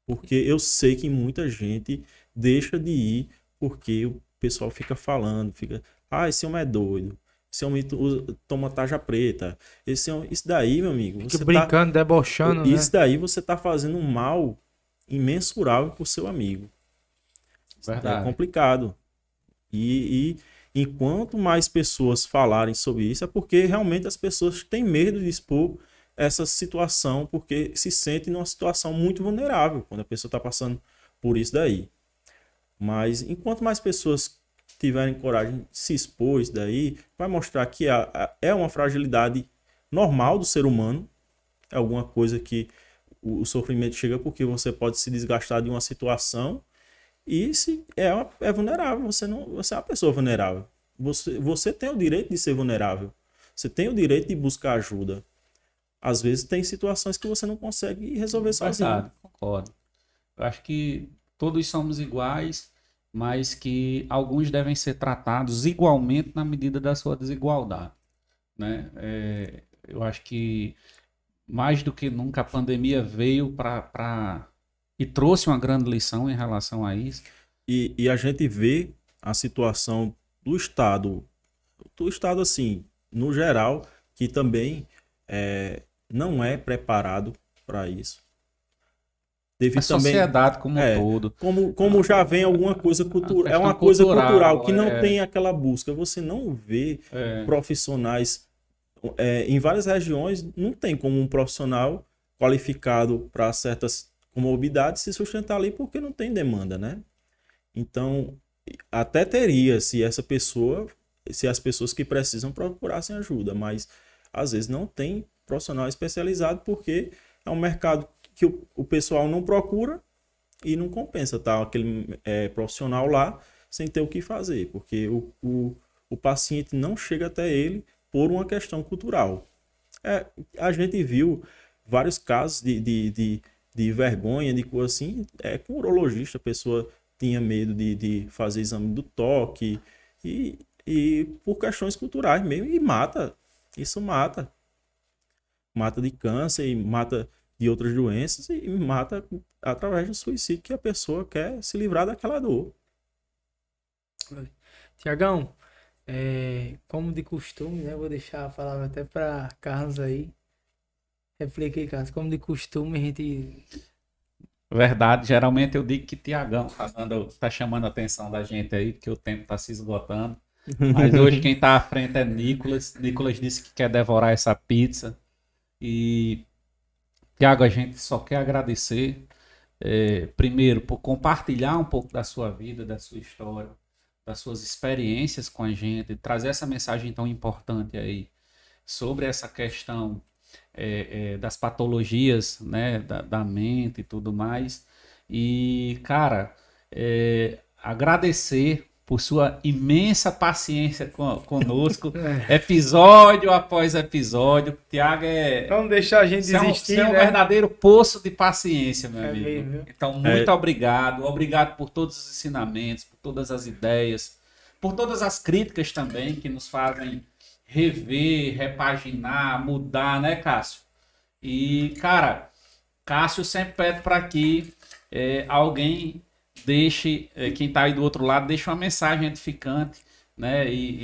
porque eu sei que muita gente deixa de ir porque o o pessoal fica falando, fica, ah, esse homem é doido. Esse homem toma taja preta. Esse homem... Isso daí, meu amigo. Fique você tá brincando, tá... debochando. Né? Isso né? daí você tá fazendo um mal imensurável pro seu amigo. É Verdade. complicado. E, e enquanto mais pessoas falarem sobre isso, é porque realmente as pessoas têm medo de expor essa situação, porque se sentem numa situação muito vulnerável quando a pessoa está passando por isso daí. Mas enquanto mais pessoas tiverem coragem de se expor isso daí, vai mostrar que a, é, a, é, é uma fragilidade normal do ser humano, é alguma coisa que o, o sofrimento chega porque você pode se desgastar de uma situação e se é, uma, é vulnerável, você não você é uma pessoa vulnerável. Você, você tem o direito de ser vulnerável. Você tem o direito de buscar ajuda. Às vezes tem situações que você não consegue resolver sozinho. Verdade, concordo. Eu acho que todos somos iguais, mas que alguns devem ser tratados igualmente na medida da sua desigualdade. Né? É, eu acho que mais do que nunca a pandemia veio para e trouxe uma grande lição em relação a isso. E, e a gente vê a situação do Estado, do Estado assim, no geral, que também é, não é preparado para isso. Devido a também, sociedade como é, um todo. Como, como já vem alguma coisa cultural. É uma coisa cultural, cultural que é. não é. tem aquela busca. Você não vê é. profissionais. É, em várias regiões, não tem como um profissional qualificado para certas comorbidades se sustentar ali porque não tem demanda, né? Então, até teria se essa pessoa, se as pessoas que precisam procurassem ajuda, mas às vezes não tem profissional especializado porque é um mercado que o, o pessoal não procura e não compensa, tá? Aquele é, profissional lá sem ter o que fazer, porque o, o, o paciente não chega até ele por uma questão cultural. É, a gente viu vários casos de, de, de, de vergonha, de coisa assim, é, com urologista, a pessoa tinha medo de, de fazer exame do toque e, e por questões culturais mesmo, e mata, isso mata. Mata de câncer e mata de outras doenças e mata através do suicídio que a pessoa quer se livrar daquela dor. Tiagão, é, como de costume, né? Vou deixar a palavra até para Carlos aí. Replique aí, Carlos. Como de costume, a gente. Verdade, geralmente eu digo que Tiagão tá, tá chamando a atenção da gente aí, porque o tempo está se esgotando. Mas hoje quem está à frente é Nicolas. Nicolas disse que quer devorar essa pizza. E Tiago, a gente só quer agradecer, é, primeiro, por compartilhar um pouco da sua vida, da sua história, das suas experiências com a gente, trazer essa mensagem tão importante aí sobre essa questão é, é, das patologias né, da, da, mente e tudo mais. E, cara, é, agradecer por sua imensa paciência conosco, é. episódio após episódio. Tiago é. Não deixar a gente você desistir. É um, você né? é um né? verdadeiro poço de paciência, meu é amigo. Mesmo. Então, é. muito obrigado. Obrigado por todos os ensinamentos, por todas as ideias, por todas as críticas também que nos fazem rever, repaginar, mudar, né, Cássio? E, cara, Cássio sempre pede para que eh, alguém deixe, eh, quem está aí do outro lado, deixe uma mensagem edificante, né? E,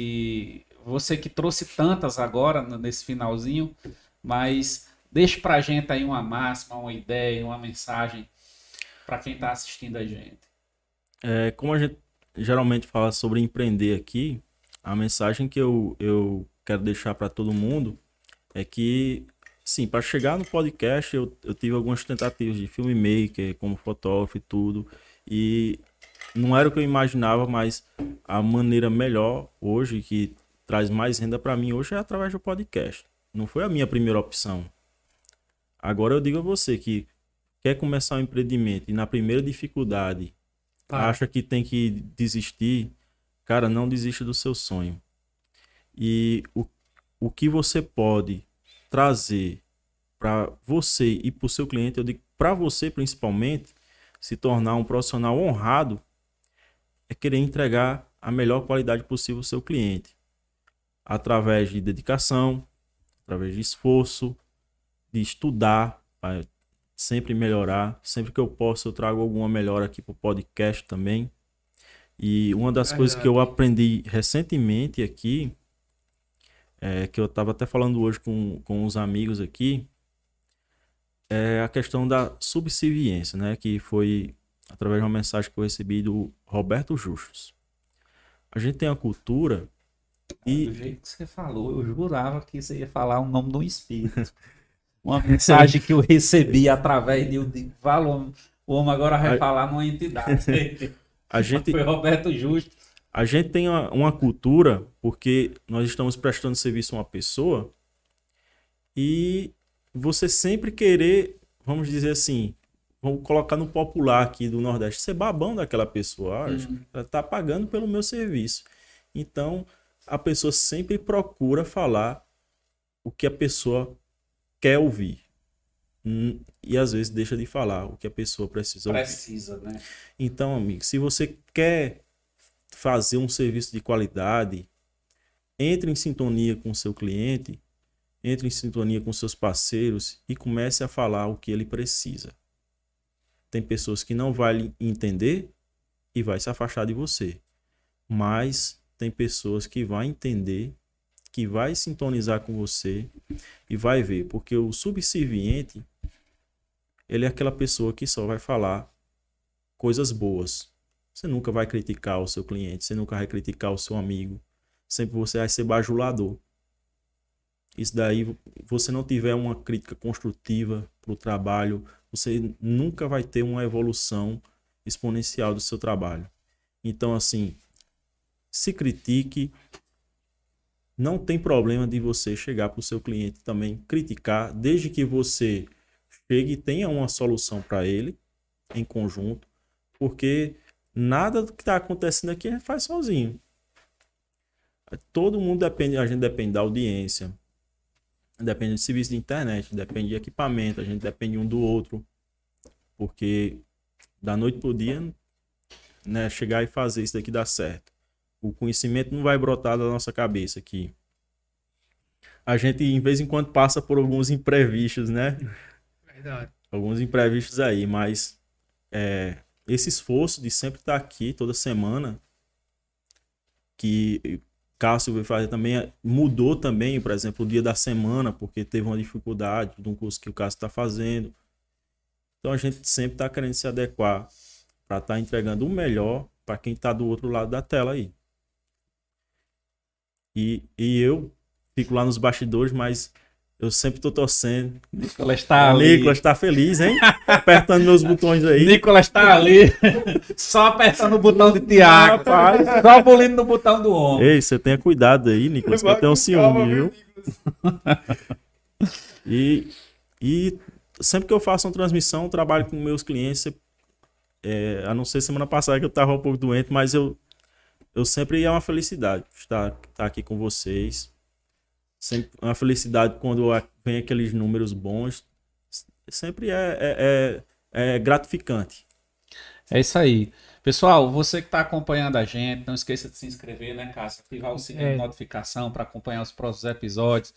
e você que trouxe tantas agora nesse finalzinho, mas deixe para a gente aí uma máxima, uma ideia, uma mensagem para quem está assistindo a gente. É, como a gente geralmente fala sobre empreender aqui, a mensagem que eu, eu quero deixar para todo mundo é que, sim, para chegar no podcast, eu, eu tive algumas tentativas de filmmaker, como fotógrafo e tudo. E não era o que eu imaginava, mas a maneira melhor hoje, que traz mais renda para mim hoje, é através do podcast. Não foi a minha primeira opção. Agora eu digo a você que quer começar um empreendimento e na primeira dificuldade tá. acha que tem que desistir, cara, não desiste do seu sonho. E o, o que você pode trazer para você e para o seu cliente, eu digo para você principalmente, se tornar um profissional honrado é querer entregar a melhor qualidade possível ao seu cliente, através de dedicação, através de esforço, de estudar para sempre melhorar. Sempre que eu posso, eu trago alguma melhora aqui para o podcast também. E uma das coisas que eu aprendi recentemente aqui, é, que eu estava até falando hoje com, com uns amigos aqui, é a questão da subserviência, né? Que foi através de uma mensagem que eu recebi do Roberto Justus. A gente tem a cultura é, e... Do jeito que você falou, eu jurava que você ia falar o nome do espírito. Uma mensagem que eu recebi através de... Eu o homem agora vai a... falar numa entidade. a gente... Foi Roberto Justus. A gente tem uma, uma cultura porque nós estamos prestando serviço a uma pessoa e você sempre querer, vamos dizer assim, vamos colocar no popular aqui do Nordeste, ser babão daquela pessoa. Ah, uhum. Ela tá, tá pagando pelo meu serviço. Então, a pessoa sempre procura falar o que a pessoa quer ouvir. Hum, e às vezes deixa de falar o que a pessoa precisa, precisa ouvir. Precisa, né? Então, amigo, se você quer fazer um serviço de qualidade, entre em sintonia com o seu cliente entre em sintonia com seus parceiros e comece a falar o que ele precisa. Tem pessoas que não vai entender e vai se afastar de você, mas tem pessoas que vai entender, que vai sintonizar com você e vai ver, porque o subserviente ele é aquela pessoa que só vai falar coisas boas. Você nunca vai criticar o seu cliente, você nunca vai criticar o seu amigo. Sempre você vai ser bajulador. Isso daí, você não tiver uma crítica construtiva para o trabalho, você nunca vai ter uma evolução exponencial do seu trabalho. Então, assim, se critique. Não tem problema de você chegar para o seu cliente também criticar, desde que você chegue e tenha uma solução para ele em conjunto, porque nada do que está acontecendo aqui a é gente faz sozinho. Todo mundo depende, a gente depende da audiência, depende de serviço de internet, depende de equipamento, a gente depende um do outro. Porque da noite pro dia, né, chegar e fazer isso daqui dá certo. O conhecimento não vai brotar da nossa cabeça aqui. A gente, em vez em quando, passa por alguns imprevistos, né? Verdade. Alguns imprevistos aí, mas é, esse esforço de sempre estar aqui toda semana, que Cássio veio fazer também, mudou também, por exemplo, o dia da semana, porque teve uma dificuldade de um curso que o Cássio está fazendo. Então a gente sempre está querendo se adequar para estar tá entregando o melhor para quem está do outro lado da tela aí. E, e eu fico lá nos bastidores, mas eu sempre tô torcendo. Nicolas está ali. Nicolas está feliz, hein? apertando meus botões aí. Nicolas está ali. Só apertando o botão de Tiago, Só pulindo no botão do homem. Ei, você tenha cuidado aí, Nicolas, que eu tenho um ciúme, viu? e, e sempre que eu faço uma transmissão, trabalho com meus clientes. É, a não ser semana passada que eu estava um pouco doente, mas eu, eu sempre é uma felicidade estar, estar aqui com vocês Sempre, a felicidade, quando vem aqueles números bons, sempre é, é, é, é gratificante. É isso aí. Pessoal, você que está acompanhando a gente, não esqueça de se inscrever, né, Cássio? Ativar o sininho é. de notificação para acompanhar os próximos episódios.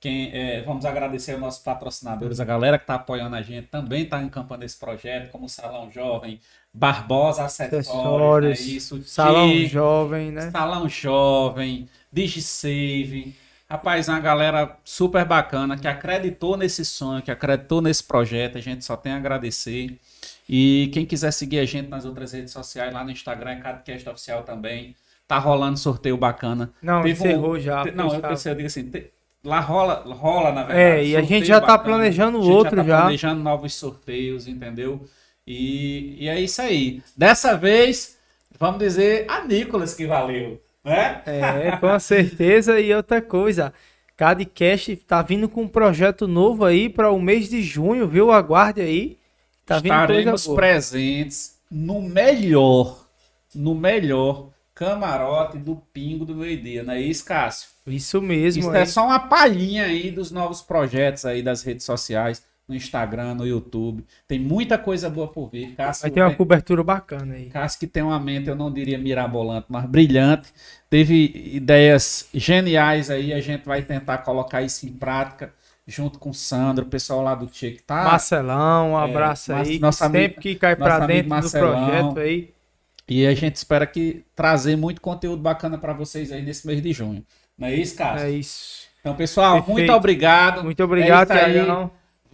Quem, é, vamos agradecer aos nossos patrocinadores, a galera que está apoiando a gente também está encampando esse projeto, como Salão Jovem, Barbosa Acessórios, né? Acessórios né? isso, Salão Jovem, né? Salão Jovem, DigiSave. Rapaz, uma galera super bacana que acreditou nesse sonho, que acreditou nesse projeto. A gente só tem a agradecer. E quem quiser seguir a gente nas outras redes sociais, lá no Instagram, é Cadcast Oficial também. Tá rolando sorteio bacana. Não, encerrou um... já. Não, eu pensei, eu digo assim, te... lá rola, rola, na verdade. É, e a gente já tá bacana. planejando outro já. Tá já. planejando novos sorteios, entendeu? E, e é isso aí. Dessa vez, vamos dizer a Nicolas que valeu. É? é, com certeza. E outra coisa, Cadcast está vindo com um projeto novo aí para o mês de junho, viu? Aguarde aí. Tá Estaremos presentes no melhor, no melhor camarote do Pingo do Meio-Dia, não é isso, Cássio? Isso mesmo. Isso é, é só uma palhinha aí dos novos projetos aí das redes sociais no Instagram, no YouTube. Tem muita coisa boa por vir. Cássio Vai ter uma é- cobertura bacana aí. Cássio que tem uma mente, eu não diria mirabolante, mas brilhante. Teve ideias geniais aí, a gente vai tentar colocar isso em prática junto com o Sandro, o pessoal lá do Tchê que tá. Marcelão, um é, abraço é, aí. Nossa sempre que cai para dentro Marcelão, do projeto aí. E a gente espera que trazer muito conteúdo bacana para vocês aí nesse mês de junho. Não é isso, Cássio? É isso. Então, pessoal, Perfeito. muito obrigado. Muito obrigado, é aí.